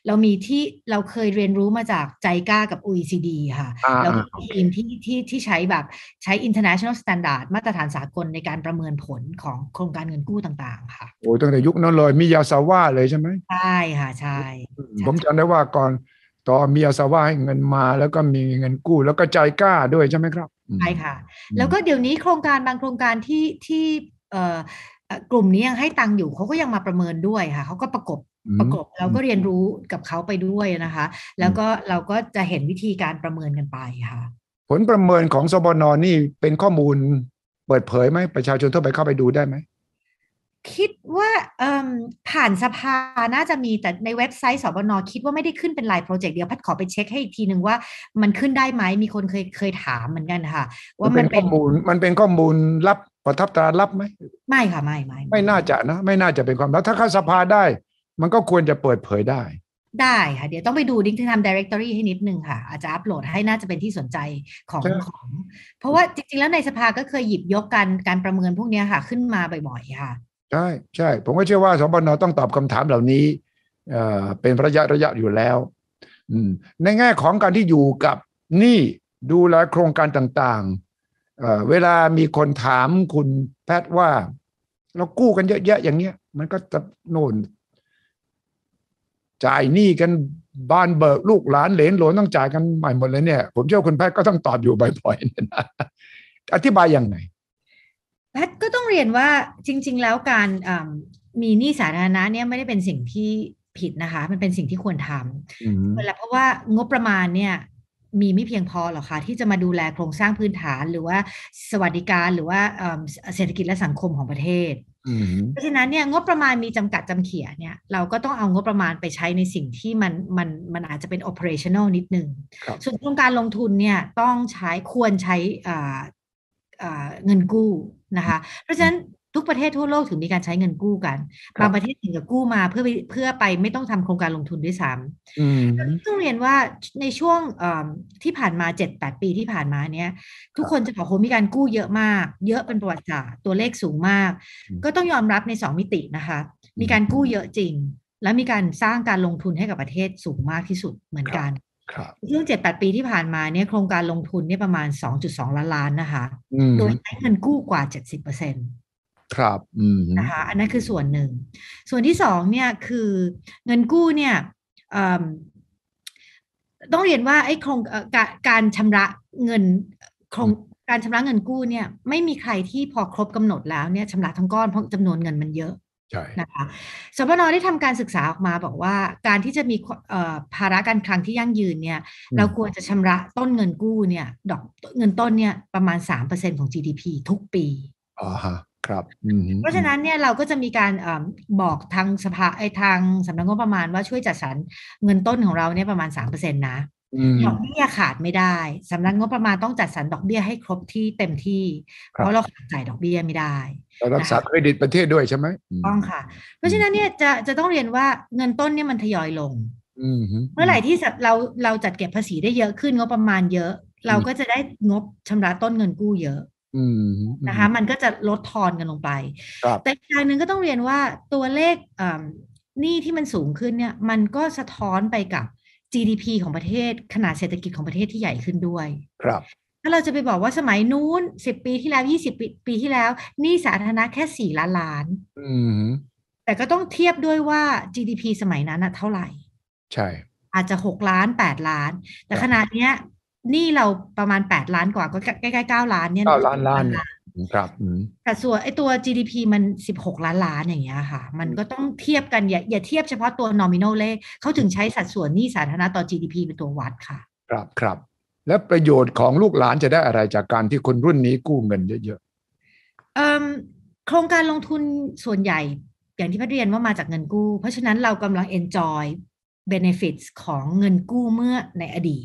เรามีที่เราเคยเรียนรู้มาจากใจกล้ากับ OECD ค่ะ เรามีทีมที่ที่ที่ใช้แบบใช้ international standard มาตรฐานสากลในการประเมินผลของโครงการเงินกู้ต่างๆ ค่ะโอ้ตั้งแต่ยุคนั้นเลยมียาสาว่าเลยใช่ไหมใช่ค่ะ ใช่ ผมจำได้ว่าก่อนตอมีอาสาวาให้เงินมาแล้วก็มีเงินกู้แล้วก็ใจกล้าด้วยใช่ไหมครับ ใช่ค่ะ แล้วก็เดี๋ยวนี้โครงการบางโครงการที่ที่เกลุ่มนี้ยังให้ตังค์อยู่เขาก็ยังมาประเมินด้วยค่ะเขาก็ประกบประกบเราก็เรียนรู้กับเขาไปด้วยนะคะ แล้วก็เราก็จะเห็นวิธีการประเมินกันไปค่ะ ผลประเมินของสบนนี่เป็นข้อมูลเปิดเผยไหมประชาชนทั่วไปเข้าไปดูได้ไหม คิดว่าผ่านสภาน่าจะมีแต่ในเว็บไซต์ สบนคิดว่าไม่ได้ขึ้นเป็นลายโปรเจกต์เดียวพัดขอไปเช็คให้อีกทีหนึ่งว่ามันขึ้นได้ไหมมีคนเคยเคยถามเหมือนกันค่ะ ว่ามันเป็นข้อมูลมันเป็นข้อมูลรับประทับตรารับไหม ไม่ค่ะ ไม่ไม่ไม่น่าจะนะไม่น่าจะเป็นความลับถ้าเข้าสภาได้ มันก็ควรจะเปิดเผยได้ ได้ค่ะ เดี๋ยว ต้องไปดูดิจิทัลไดเรกทอรี่ให้นิดนึงค่ะ อาจจะอัปโหลดให้น่าจะเป็นที่สนใจของของ เพราะว่าจริงๆ แล้วในสภาก็เคยหยิบยกการการประเมินพวกนี้ค่ะ ขึ้นมาบ่อยๆ ค่ะ ใช่ใช่ผมก็เชื่อว่าสบนต้องตอบคำถามเหล่านี้เอ่อเป็นระยะระยะอยู่แล้วอืมในแง่ของการที่อยู่กับนี่ดูแลโครงการต่าง ๆเวลามีคนถามคุณแพทย์ว่า เรากู้กันเยอะๆอย่างเงี้ยมันก็จะโน่นจ่ายหนี้กันบ้านเบิกลูกหลานเหลนหลนต้องจ่ายกันใหม่หมดเลยเนี่ย ผมเชื่อคุณแพทย์ก็ต้องตอบอยู่บ่อยๆนะอธิบายอย่างไง แพทย์ก็ต้องเรียนว่า จริงๆแล้วการมีหนี้สาธารณะเนี่ยไม่ได้เป็นสิ่งที่ผิดนะคะ มันเป็นสิ่งที่ควรทำเวลาเพราะว่างบประมาณเนี่ยมีไม่เพียงพอหรอคะ ที่จะมาดูแลโครงสร้างพื้นฐาน หรือว่าสวัสดิการหรือว่าเศรษฐกิจและสังคมของประเทศ เพราะฉะนั้นเนี่ยงบประมาณมีจำกัดจำเขียเนี่ยเราก็ต้องเอางบประมาณไปใช้ในสิ่งที่มันมันมันอาจจะเป็น operational นิดนึง ส่วนโครงการลงทุนเนี่ยต้องใช้ควรใช้เงินกู้นะคะ เพราะฉะนั้นทุกประเทศทั่วโลกถึงมีการใช้เงินกู้กันบางประเทศถึงกับกู้มาเพื่อเพื่อไปไม่ต้องทำโครงการลงทุนด้วยซ้ำต้องเรียนว่าในช่วงที่ผ่านมาเจ็ดแปดปีที่ผ่านมาเนี้ยทุกคนจะบอกโหมีการกู้เยอะมาก เยอะเป็นประวัติศาสตร์ตัวเลขสูงมาก ก็ต้องยอมรับในสองมิตินะคะ มีการกู้เยอะจริงและมีการสร้างการลงทุนให้กับประเทศสูงมากที่สุดเหมือนกันซึ่งเจ็ดแปดปีที่ผ่านมาเนี่ยโครงการลงทุนเนี่ยประมาณสองจุดสองล้านล้านนะคะ โดยใช้เงินกู้กว่าเจ็ดสิบเปอร์เซ็นต์ครับนะคะอันนั้นคือส่วนหนึ่ง ส่วนที่สองเนี่ยคือเงินกู้เนี่ยต้องเรียนว่าไอ้โครงการชำระเงินโครงการชำระเงินกู้เนี่ย ไม่มีใครที่พอครบกำหนดแล้วเนี่ยชำระทั้งก้อนเพราะจำนวนเงินมันเยอะนะคะสปนได้ทำการศึกษาออกมาบอกว่า การที่จะมีภาระการคลังที่ยั่งยืนเนี่ย เราควรจะชำระต้นเงินกู้เนี่ย ดอกเงินต้นเนี่ยประมาณสามเปอร์เซ็นของ GDP ทุกปีอ๋อฮะครับเพราะฉะนั้นเนี่ยเราก็จะมีการอบอกทางสภาไอ้ทางสำนักงบประมาณว่าช่วยจัดสรรเงินต้นของเราเนี่ยประมาณสามเปอร์เซ็นต์นะดอกเบี้ยขาดไม่ได้สำนักงบประมาณต้องจัดสรรดอกเบี้ยให้ครบที่เต็มที่เพราะเราขาดจ่ายดอกเบี้ยไม่ได้เรารักษาเครดิตประเทศด้วยใช่ไหมต้องค่ะ เพราะฉะนั้นเนี่ยจะจะต้องเรียนว่าเงินต้นเนี่ยมันทยอยลงเมื่อไหร่ที่เราเราจัดเก็บภาษีได้เยอะขึ้นงบประมาณเยอะ เราก็จะได้งบชำระต้นเงินกู้เยอะนะคะมันก็จะลดทอนกันลงไปแต่อีกอย่างหนึ่งก็ต้องเรียนว่าตัวเลขหนี้ที่มันสูงขึ้นเนี่ยมันก็สะท้อนไปกับ GDP ของประเทศ ขนาดเศรษฐกิจของประเทศที่ใหญ่ขึ้นด้วย ครับ ถ้าเราจะไปบอกว่าสมัยนู้นสิบปีที่แล้วยี่สิบปีที่แล้วหนี้สาธารณะแค่สี่ล้านล้านแต่ก็ต้องเทียบด้วยว่า GDP สมัยนั้นอะเท่าไหร่ ใช่ อาจจะหกล้านแปดล้านแต่ขนาดเนี้ยนี่เราประมาณ 8 ล้านกว่า ก็ใกล้ๆ 9 ล้านเนี่ยเก้าล้านล้านครับแต่ส่วนไอ้ตัว GDP มัน 16 ล้าน ล้าน อย่างเงี้ยค่ะมันก็ต้องเทียบกันอย่าอย่าเทียบเฉพาะตัว nominal เลขเขาถึงใช้สัดส่วนหนี้สาธารณะต่อ GDP เป็นตัววัดค่ะ ครับครับ และประโยชน์ของลูกหลานจะได้อะไรจากการที่คนรุ่นนี้กู้เงินเยอะๆโครงการลงทุนส่วนใหญ่ อย่างที่พัดเรียนว่ามาจากเงินกู้เพราะฉะนั้นเรากำลัง enjoy benefits ของเงินกู้เมื่อในอดีต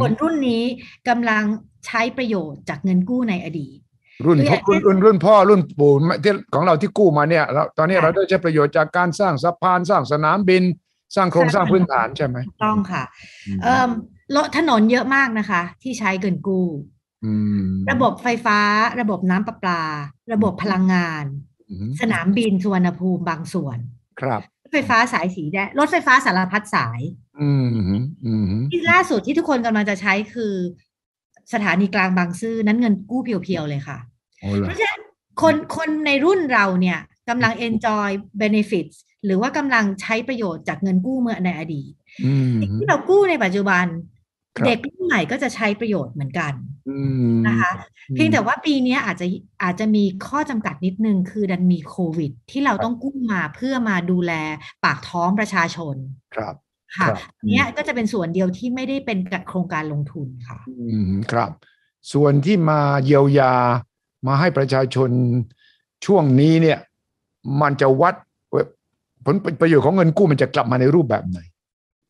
คนรุ่นนี้กำลังใช้ประโยชน์จากเงินกู้ในอดีต รุ่นรุ่นรุ่นพ่อรุ่นปู่ที่ของเราที่กู้มาเนี่ยเราตอนนี้เราได้ใช้ประโยชน์จากการสร้างสะพานสร้างสนามบินสร้างโครงสร้างพื้นฐานใช่ไหมต้องค่ะเออรถถนนเยอะมากนะคะ ที่ใช้เงินกู้ระบบไฟฟ้า ระบบน้ำประปาระบบพลังงาน สนามบินสุวรรณภูมิบางส่วนครับถไฟฟ้าสายสีแดง รถไฟฟ้าสารพัดสาย อืม อืมที่ล่าสุดที่ทุกคนกำลังจะใช้คือสถานีกลางบางซื่อนั้นเงินกู้เพียวๆเลยค่ะ เพราะฉะนั้น คนคนในรุ่นเราเนี่ยกำลัง enjoy benefits หรือว่ากำลังใช้ประโยชน์จากเงินกู้เมื่อในอดีตที่เรากู้ในปัจจุบัน เด็กรุ่นใหม่ก็จะใช้ประโยชน์เหมือนกันนะคะ เพียงแต่ว่าปีนี้อาจจะอาจจะมีข้อจำกัดนิดนึง คือดันมีโควิด ที่เราต้องกู้มาเพื่อมาดูแลปากท้องประชาชนครับค่ะเนี้ยก็จะเป็นส่วนเดียวที่ไม่ได้เป็นกับโครงการลงทุนค่ะ อืมครับ ส่วนที่มาเยียวยามาให้ประชาชนช่วงนี้เนี่ย มันจะวัด ผลประโยชน์ของเงินกู้มันจะกลับมาในรูปแบบไหน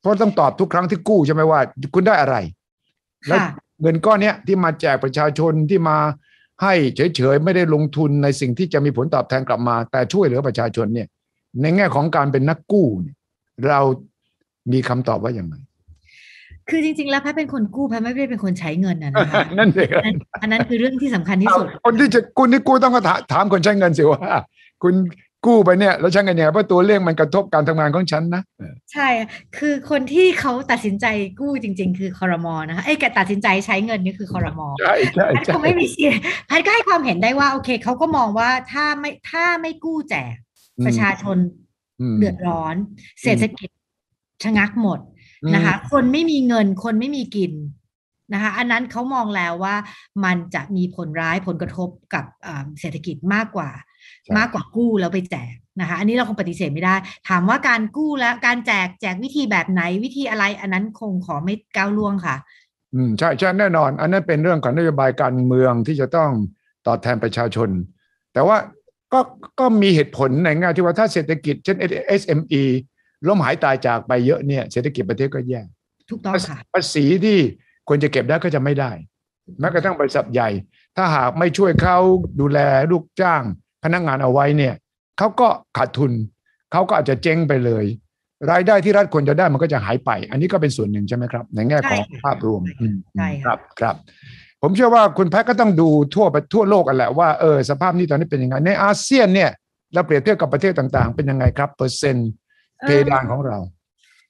เพราะต้องตอบทุกครั้งที่กู้ใช่ไหมว่าคุณได้อะไรแล้วเงินก้อนเนี้ยที่มาแจกประชาชนที่มาให้เฉยๆ ไม่ได้ลงทุนในสิ่งที่จะมีผลตอบแทนกลับมา แต่ช่วยเหลือประชาชนเนี่ย ในแง่ของการเป็นนักกู้เนี่ย เรามีคำตอบว่าอย่างไรคือจริงๆแล้วแพทเป็นคนกู้แพทไม่ได้เป็นคนใช้เงินนะนะนั่นเองอันนั้นคือเรื่องที่สำคัญที่สุดคนที่จะกู้นี่กู้ต้องมาถามคนใช้เงินสิว่าคุณกู้ไปเนี่ยแล้วฉันกันยังไงเพราะตัวเลขมันกระทบการทำงานของฉันนะ ใช่คือคนที่เขาตัดสินใจกู้จริง ๆ คือคอรมอนะคะไอ้แกตัดสินใจใช้เงินนี่คือคอรมอใช่ใช่ใช่ไม่มีเสียพัดก็ให้ความเห็นได้ว่าโอเคเขาก็มองว่าถ้าไม่ถ้าไม่กู้แจกประชาชนเดือดร้อน เศรษฐกิจชะงักหมดนะคะคนไม่มีเงินคนไม่มีกินนะคะ อันนั้นเขามองแล้วว่ามันจะมีผลร้ายผลกระทบกับเศรษฐกิจมากกว่ามากกว่ากู้แล้วไปแจกนะคะ อันนี้เราคงปฏิเสธไม่ได้ ถามว่าการกู้และการแจกแจกวิธีแบบไหน วิธีอะไรอันนั้นคงขอไม่ก้าวล่วงค่ะอืมใช่ใช่แน่นอน อันนั้นเป็นเรื่องของนโยบายการเมืองที่จะต้องตอบแทนประชาชน แต่ว่าก็ก็มีเหตุผลในงานที่ว่าถ้าเศรษฐกิจเช่น SME ล้มหายตายจากไปเยอะเนี่ยเศรษฐกิจประเทศก็แย่ถูกต้องค่ะภาษีที่ควรจะเก็บได้ก็จะไม่ได้แม้กระทั่งบริษัทใหญ่ ถ้าหากไม่ช่วยเขาดูแลลูกจ้างพนักงงานเอาไว้เนี่ยเขาก็ขาดทุนเขาก็อาจจะเจ๊งไปเลย รายได้ที่รัฐควรจะได้มันก็จะหายไปอันนี้ก็เป็นส่วนหนึ่งใช่ไหมครับ ในแง่ของภาพรวมใช่ครับครับ ผมเชื่อว่าคุณแพทก็ต้องดูทั่วไปทั่วโลกกันแหละว่า เออสภาพนี้ตอนนี้เป็นยังไงในอาเซียนเนี่ยเราเปรียบเทียบกับประเทศต่างๆ เป็นยังไงครับเปอร์เซ็นต์เพดานของเรา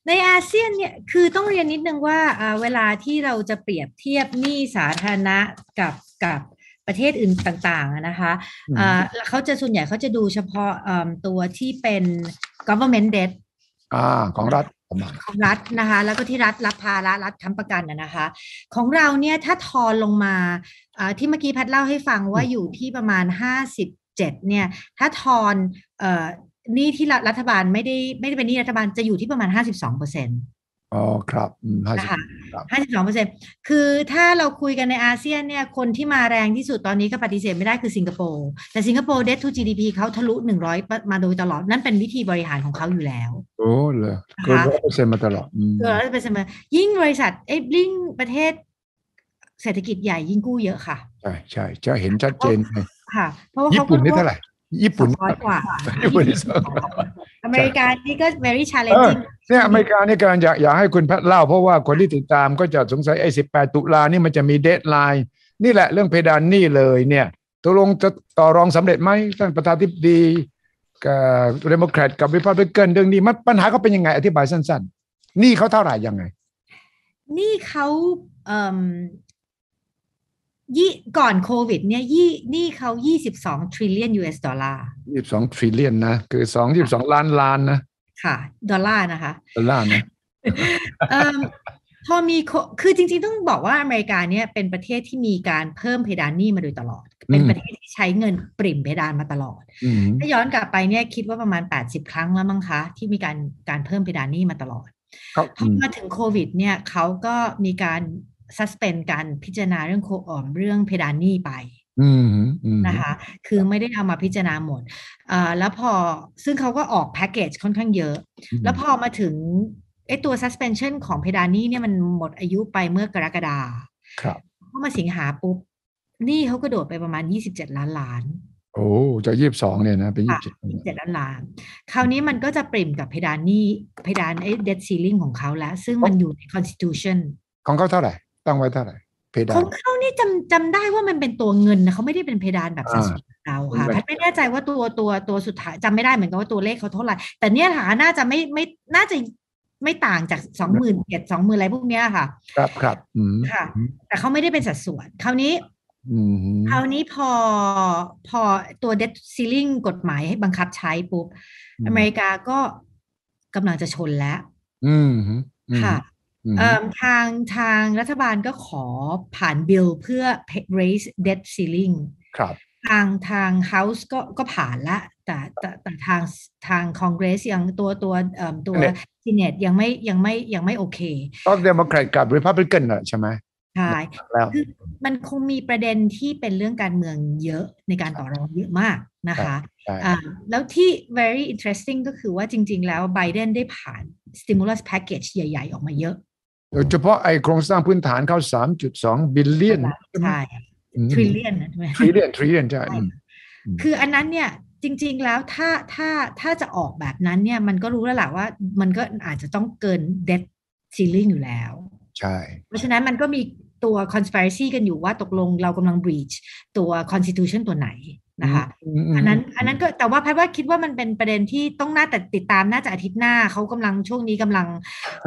ในอาเซียนเนี่ยคือต้องเรียนนิดนึงว่าเวลาที่เราจะเปรียบเทียบหนี้สาธารณะกับกับประเทศอื่นต่างๆนะคะเขาจะส่วนใหญ่เขาจะดูเฉพาะตัวที่เป็น government debt ของรัฐของรัฐนะคะ แล้วก็ที่รัฐ รับภาระรัฐค้ำประกันนะคะ ของเราเนี่ยถ้าทอนลงมาที่เมื่อกี้พัดเล่าให้ฟังว่าอยู่ที่ประมาณ 57 เนี่ย ถ้าทอนนี่ที่รัฐบาลไม่ได้ไม่ได้เป็นนี่รัฐบาลจะอยู่ที่ประมาณ 52เปอร์เซ็นต์อ๋อครับห้าสิบห้าสิบสองเปอร์เซ็นคือถ้าเราคุยกันในอาเซียนเนี่ย คนที่มาแรงที่สุดตอนนี้ก็ปฏิเสธไม่ได้คือสิงคโปร์ แต่สิงคโปร์เดททูจีดีพีเขาทะลุหนึ่งร้อยมาโดยตลอด นั่นเป็นวิธีบริหารของเขาอยู่แล้ว โอ้เลยเกินร้อยเปอร์เซ็นต์มาตลอดเกินร้อยเปอร์เซ็นต์มายิ่งบริษัทเอ้ยิ่งประเทศเศรษฐกิจใหญ่ยิ่งกู้เยอะค่ะ ใช่ใช่จะเห็นชัดเจนเลยค่ะ เพราะว่าญี่ปุ่นนี่เท่าไหร่ญี่ปุ่นน้อยกว่าญี่ปุ่นออเมริกานี่ก็ very challenging เนี่ยอเมริกานี่การอยากอยากให้คุณแพทเล่าเพราะว่าคนที่ติดตามก็จะสงสัยไอ้สิบแปดตุลานี่มันจะมีเดทไลน์ นี่แหละเรื่องเพดานนี่เลยเนี่ยตกลงจะต่อรองสำเร็จไหมท่านประธานทิบดีกับเดโมแครตกับริพับลิกันเรื่องนี้มันปัญหาเขาเป็นยังไงอธิบายสั้น ๆ นี่เขาเท่าไหร่ยังไง นี่เขาเยี่ก่อนโควิด เนี่ยยี่นี่เขายี่สิบสองทริลเลียน US ดอลลาร์ยี่สองทริลเลียนนะคือสองยี่สองล้านล้านนะ ค่ะ ดอลลาร์นะคะ ดอลลาร์นะพอมีคือจริงๆต้องบอกว่า อเมริกาเนี่ยเป็นประเทศที่มีการเพิ่มเพดานหนี้มาโดยตลอด เป็นประเทศที่ใช้เงินปริ่มเพดานมาตลอดถ้าย้อนกลับไปเนี่ยคิดว่าประมาณ 80 ครั้งแล้วมั้งคะ ที่มีการการเพิ่มเพดานหนี้มาตลอดพอมาถึงโควิด เนี่ยเขาก็มีการซัสเปนการพิจารณาเรื่องโคออมเรื่องเพดานหนี้ไปนะคะ คือไม่ได้เอามาพิจารณาหมดแล้วพอซึ่งเขาก็ออกแพ็กเกจค่อนข้างเยอะ แล้วพอมาถึงไอตัวซัสเ e นชั o นของเพดานนี้เนี่ยมันหมดอายุไปเมื่อกรกฎาครับพอมาสิงหาปุ๊บนี่เขากระโดดไปประมาณ 27 ล้านล้านโอ้จะยี่สิบสองเนี่ยนะเป็นยี่สิบเจ็ดล้านล้านคราวนี้มันก็จะปริ่มกับเพดานนี้เพดานไอ้ดดซีลิงของเขาแล้ว ซึ่งมันอยู่ในคอนสติทูชันของเขาเท่าไหร่ตั้งไว้เท่าไหร่เพดานของเขานี่จำจำได้ว่ามันเป็นตัวเงินนะเขาไม่ได้เป็นเพดานแบบสัดส่วนเราค่ะแพทไม่แน่ใจว่าตัวตัวตัวสุดท้ายจำไม่ได้เหมือนกันว่าตัวเลขเขาเท่าไหร่แต่เนี่ยหาน่าจะไม่ไม่น่าจะไม่ต่างจากสองหมื่นเจ็ดสองหมื่นอะไรพวกเนี้ยค่ะ ครับครับค่ะ แต่เขาไม่ได้เป็นสัดส่วนคราวนี้คราวนี้พอพอตัวเด t ซีลิงกฎหมายให้บังคับใช้ปุ๊บอเมริกาก็กำลังจะชนแล้วค่ะทางทางรัฐบาลก็ขอผ่านบิลเพื่อ raise debt ceiling ครับทางทาง House ก็ก็ผ่านละแต่แต่แต่ทางทางคอนเกรสยังตัวตัวเอ่อตัวซีเนตยังไม่ยังไม่ยังไม่โอเคต้องเดโมแครตกับ r ิพับ l i ก a นใช่ไหมใช่แล้วคือมันคงมีประเด็นที่เป็นเรื่องการเมืองเยอะในการต่อรองเยอะมากนะคะะแล้วที่ very interesting ก็คือว่าจริง ๆ แล้วไบเดนได้ผ่าน stimulus package ใหญ่ๆออกมาเยอะโดยเฉพาะไอโครงสร้างพื้นฐานเข้าองบิลเลียนใช่ทริเลียนใช่ทริเลียนทริเลียนใช่คืออันนั้นเนี่ยจริงๆแล้วถ้าถ้าถ้าจะออกแบบนั้นเนี่ยมันก็รู้แล้วแหละว่ามันก็อาจจะต้องเกินเดดซีลิงอยู่แล้ว ใช่ เพราะฉะนั้นมันก็มีตัว conspiracy กันอยู่ว่าตกลงเรากำลัง breach ตัว constitution ตัวไหนนะคะอันนั้นอันนั้นก็แต่ว่าแพทว่าคิดว่ามันเป็นประเด็นที่ต้องน่าแต่ติดตามน่าจะอาทิตย์หน้าเขากำลังช่วงนี้กำลัง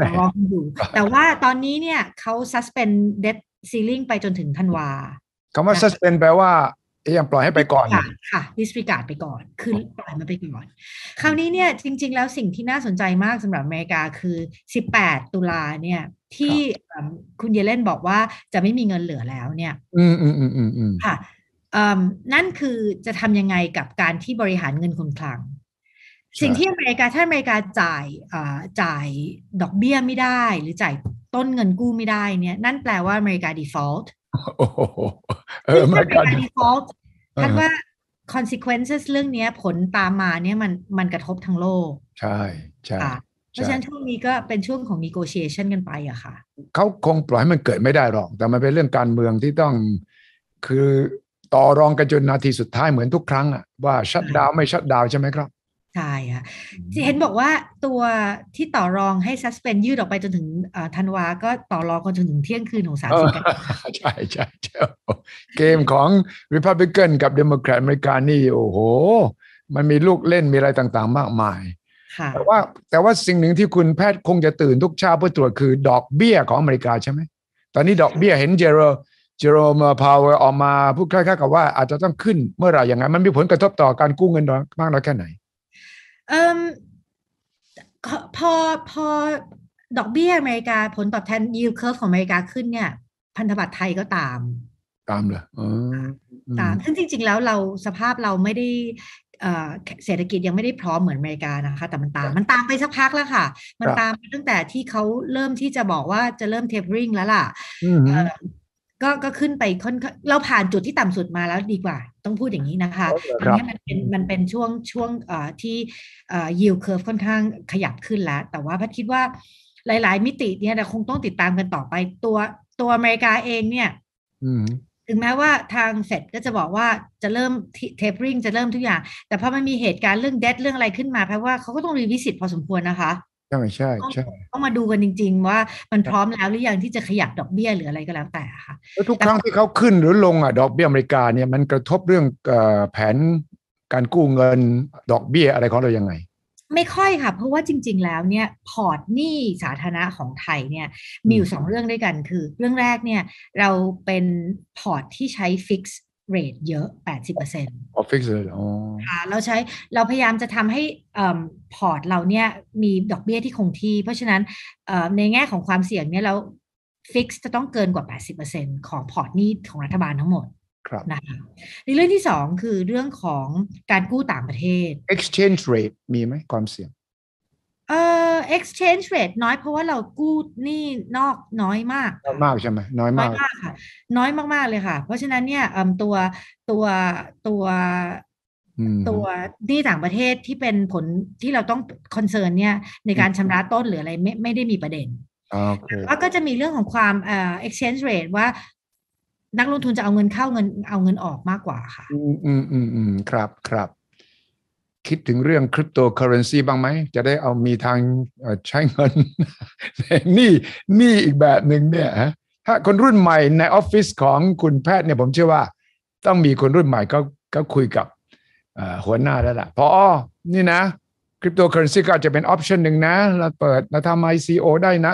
รออยู่ แต่ว่าตอนนี้เนี่ยเขาซัสเปนเดดซีลิงไปจนถึงธันวาคำว่าซัสเปนแปลว่ายังปล่อยให้ไปก่อนค่ะดิสพิการไปก่อน คือปล่อยมาไปก่อน คราวนี้เนี่ยจริง ๆ แล้วสิ่งที่น่าสนใจมากสำหรับอเมริกาคือ 18 ตุลาเนี่ย ที่คุณเยเลนบอกว่า จะไม่มีเงินเหลือแล้วเนี่ย อืมอืมอืมอืมค่ะนั่นคือจะทำยังไงกับการที่บริหารเงินคงคลังสิ่งที่อเมริกาถ้าอเมริกาจ่ายจ่ายดอกเบี้ยไม่ได้ หรือจ่ายต้นเงินกู้ไม่ได้เนี่ย นั่นแปลว่าอเมริกา default เอออเมริกา default ท่านว่า consequences เรื่องนี้ผลตามมาเนี่ยมันมันกระทบทั้งโลกใช่ใช่เพราะฉะนั้นช่วงนี้ก็เป็นช่วงของ negotiation กันไปอะค่ะเขาคงปล่อยมันเกิดไม่ได้หรอก แต่มันเป็นเรื่องการเมืองที่ต้องคือต่อรองกันจนนาทีสุดท้ายเหมือนทุกครั้งอะว่าชัดดาวไม่ชัดดาวใช่ไหมครับ ใช่ค่ะเห็นบอกว่าตัวที่ต่อรองให้ซัสเปนยืดออกไปจนถึงธันวา ก็ต่อรองกันจนถึงเที่ยงคืนของสามสิบกันใช่ใช่ใช่เกมของริพับลิกิลกับเดโมแครตอเมริกานี่ โอ้โห มันมีลูกเล่นมีอะไรต่างๆ มากมายแต่ว่าแต่ว่าสิ่งหนึ่งที่คุณแพทย์คงจะตื่นทุกเช้าเพื่อตรวจคือ ดอกเบี้ยของอเมริกาใช่ไหมตอนนี้ดอกเบี้ยเห็นเจอร์เจอโ์มพาวเวอร์ออกมาพูดคล้ายๆกับว่า อาจจะต้องขึ้นเมื่อไหร่อย่างไงมันมีผลกระทบต่อการกู้เงินมากน้อยแค่ไหนอพอพอดอกเบี้ย อเมริกาผลตอบแทนยิวเคิร์ฟของอเมริกาขึ้นเนี่ยพันธบัตรไทยก็ตาม ตามเลยตามซึ่งจริงๆแล้วเราสภาพเราไม่ได้เศรษฐกิจยังไม่ได้พร้อมเหมือนอเมริกานะคะ แต่มันตามมันตามไปสักพักแล้วค่ะ มันตามตั้งแต่ที่เขาเริ่มที่จะบอกว่าจะเริ่มเทปริงแล้วล่ะก็ก็ขึ้นไปค่อนเราผ่านจุดที่ต่ำสุดมาแล้วดีกว่า ต้องพูดอย่างนี้นะคะตอนนี้มันเป็นมันเป็นช่วงช่วงที่ยิวเคอร์ฟค่อนข้างขยับขึ้นแล้วแต่ว่าพัดคิดว่าหลายๆมิติเนี่ยเราคงต้องติดตามกันต่อไปตัวตัวอเมริกาเองเนี่ยถึงแม้ว่าทางเฟดก็จะบอกว่าจะเริ่มเทปริงจะเริ่มทุกอย่าง แต่พอมันมีเหตุการณ์เรื่องเดดเรื่องอะไรขึ้นมาแปลว่าเขาก็ต้องรีวิสิตพอสมควรนะคะใช่ใช่ใช่ต้องมาดูกันจริง ๆ ว่ามันพร้อมแล้วหรือยังที่จะขยับดอกเบี้ยหรืออะไรก็แล้วแต่ค่ะแล้วทุกครั้งที่เขาขึ้นหรือลงอ่ะดอกเบี้ยอเมริกาเนี่ยมันกระทบเรื่องแผนการกู้เงินดอกเบี้ยอะไรของเรายังไง ไม่ค่อยค่ะเพราะว่าจริง ๆแล้วเนี่ยพอร์ตหนี้สาธารณะของไทยเนี่ยมีอยู่สองเรื่องด้วยกันคือเรื่องแรกเนี่ยเราเป็นพอร์ตที่ใช้ฟิกซ์เรทเยอะ 80%อร์์เซ็นตออฟฟิศเลยอ๋อค่ะเราใช้เราพยายามจะทำให้พอร์ตเราเนี่ยมีดอกเบี้ยที่คงที่เพราะฉะนั้นในแง่ของความเสี่ยงเนี่ยเราฟิกซ์จะต้องเกินกว่า 80%ของพอร์ตนี้ของรัฐบาลทั้งหมด ครับนะคะในเรื่องที่สองคือเรื่องของการกู้ต่างประเทศ exchange rate มีไหมความเสี่ยงเอ่อ exchange rate น้อยเพราะว่าเรากู้หนี้นอกน้อยมากน้อยมากใช่ไหมน้อยน้มาอยกมากค่ะ น้อยมากๆเลยค่ะ เพราะฉะนั้นเนี่ยเอ่ตัวตัวตัวตัวหนี้ต่างประเทศที่เป็นผลที่เราต้องคอนเซิร์นเนี่ย ในการชำระต้นหรืออะไรไม่ไม่ได้มีประเด็นว่าก็จะมีเรื่องของความเอ่อ exchange rate ว่านักลงทุนจะเอาเงินเข้าเงินเอาเงินออกมากกว่าค่ะ อืมอืมอืมอืมครับครับคิดถึงเรื่องคริปโตเคอเรนซีบ้างไหม จะได้เอามีทางใช้เงินนี่นี่อีกแบบหนึ่งเนี่ยถ้าคนรุ่นใหม่ในออฟฟิศของคุณแพทย์เนี่ยผมเชื่อว่า ต้องมีคนรุ่นใหม่ก็ก็คุยกับหัวหน้าแล้วล่ะพออ๋อนี่นะคริปโตเคอเรนซีก็จะเป็นออปชันหนึ่งนะเราเปิดเราทำไอซีโอได้นะ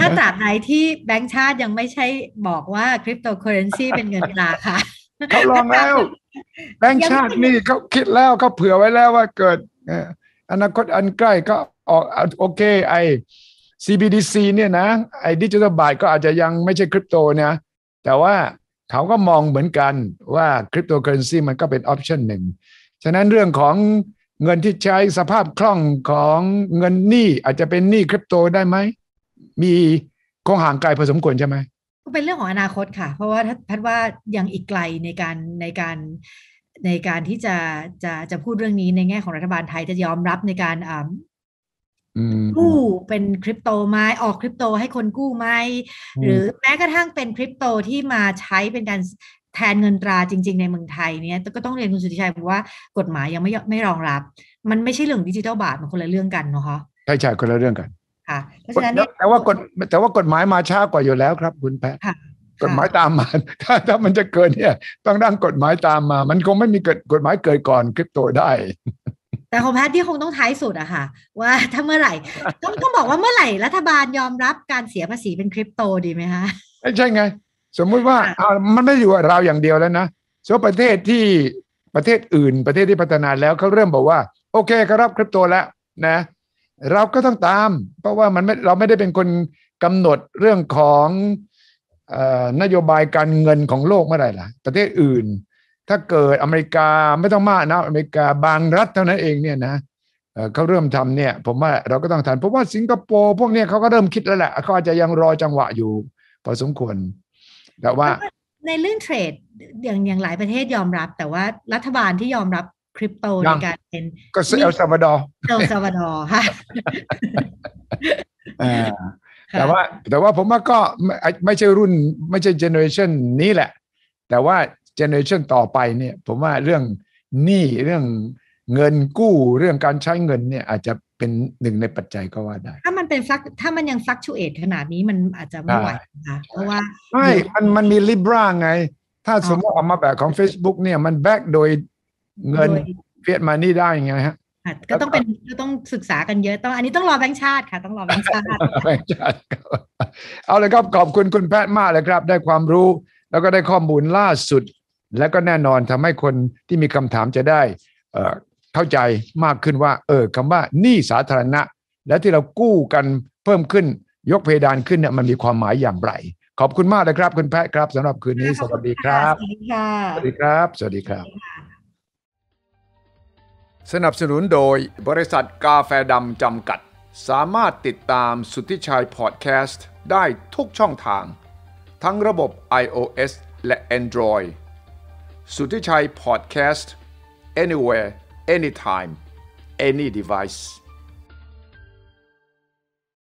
ถ้าตราบใดที่แบงค์ชาติยังไม่ใช่บอกว่าคริปโตเคอเรนซีเป็นเงินตราค่ะเขาลองแล้วแบงค์ชาตินี่เขาคิดแล้วเขาเผื่อไว้แล้วว่าเกิด อนาคตอันใกล้ก็ออกโอเคไอ CBDC เนี่ยนะไอดิจิทัลบาทก็อาจจะยังไม่ใช่คริปโตนะแต่ว่าเขาก็มองเหมือนกันว่าคริปโตเคอเรนซีมันก็เป็นออปชันหนึ่งฉะนั้นเรื่องของเงินที่ใช้สภาพคล่องของเงินหนี้อาจจะเป็นหนี้คริปโตได้ไหมมีคงห่างไกลพอสมควรใช่ไหมเป็นเรื่องของอนาคตค่ะ เพราะว่าพพดว่ายังอีกไกลในการในการในการที่จะจะจะพูดเรื่องนี้ในแง่ของรัฐบาลไทยจะยอมรับในการกู้เป็นคริปโตไหมออกคริปโตให้คนกู้ไหมหรือแม้กระทั่งเป็นคริปโตที่มาใช้เป็นการแทนเงินตราจริง ๆ ในเมืองไทยเนี่ยก็ต้องเรียนคุณสุทธิชัยว่ากฎหมายยังไม่ไม่รองรับ มันไม่ใช่เรื่องดิจิทัลบาทมันคนละเรื่องกันเนาะคะใช่ใช่คนละเรื่องกัน่ะเพราะฉะนั้นแต่ว่ากฎแต่ว่ากฎหมายมาช้ากว่าอยู่แล้วครับคุณแพทย์กฎหมายตามมา ถ้าถ้ามันจะเกิดเนี่ย ต้องดั้งกฎหมายตามมา มันคงไม่มีเกิดกฎหมายเกิดก่อนคริปโตได้ แต่ของแพทย์ที่คงต้องท้ายสุดอะค่ะ ว่าถ้าเมื่อไหร่ต้องต้องบอกว่าเมื่อไหร่รัฐบาลยอมรับการเสียภาษีเป็นคริปโต ดีไหมคะใช่ไง สมมุติว่าอามันไม่อยู่เราอย่างเดียวแล้วนะส่วนประเทศที่ประเทศอื่น ประเทศที่พัฒนาแล้วเขาเริ่มบอกว่า โอเคก็รับคริปโตแล้วนะเราก็ต้องตาม เพราะว่ามันไม่เราไม่ได้เป็นคนกำหนดเรื่องของนโยบายการเงินของโลกเมื่อไหร่ล่ะ ประเทศอื่น ถ้าเกิดอเมริกาไม่ต้องมากนะอเมริกาบางรัฐเท่านั้นเองเนี่ยนะเขาเริ่มทำเนี่ยผมว่าเราก็ต้องทันเพราะว่าสิงคโปร์พวกเนี้ยเขาก็เริ่มคิดแล้วแหละเขาอาจจะยังรอจังหวะอยู่พอสมควรแต่ว่าในเรื่องเทรดอย่างอย่างหลายประเทศยอมรับ แต่ว่ารัฐบาลที่ยอมรับริปโตในการเป็นก็เอลซาวดอร์เซลซาวดอร์ค่ะแต่ว่าแต่ว่าผมว่าก็ไม่ใช่รุ่นไม่ใช่เจเนอเรชันนี้แหละ แต่ว่าเจเนอเรชันต่อไปเนี่ยผมว่าเรื่องหนี้เรื่องเงินกู้เรื่องการใช้เงินเนี่ยอาจจะเป็นหนึ่งในปัจจัยก็ว่าได้ ถ้ามันเป็นฟักถ้ามันยังฟักชูเอทขนาดนี้มันอาจจะไม่ไหวนะคะเพราะว่าไม่มันมันมีลิบราไง ถ้าสมมติออกมาแบบของ Facebook เนี่ยมันแบกโดยเงินเฟียดมานี่ได้ยังไงฮะก็ต้องเป็นก็ต้องศึกษากันเยอะ ต้องอันนี้ต้องรอแบงค์ชาติค่ะ ต้องรอแบงค์ชาติแบงค์ชาติ เอาเลยครับขอบคุณคุณแพทย์มากเลยครับ ได้ความรู้ แล้วก็ได้ข้อมูลล่าสุด แล้วก็แน่นอนทำให้คนที่มีคำถามจะได้เข้าใจมากขึ้นว่า เออคำว่าหนี้สาธารณะ และที่เรากู้กันเพิ่มขึ้นยกเพดานขึ้นเนี่ยมันมีความหมายอย่างไร ขอบคุณมากเลยครับคุณแพทย์ครับสำหรับคืนนี้สวัสดีครับสวัสดีค่ะสวัสดีครับสวัสดีครับสนับสนุนโดยบริษัทกาแฟดำจำกัด สามารถติดตามสุทธิชัยพอดแคสต์ได้ทุกช่องทาง ทั้งระบบ iOS และ Android สุทธิชัยพอดแคสต์ anywhere anytime any device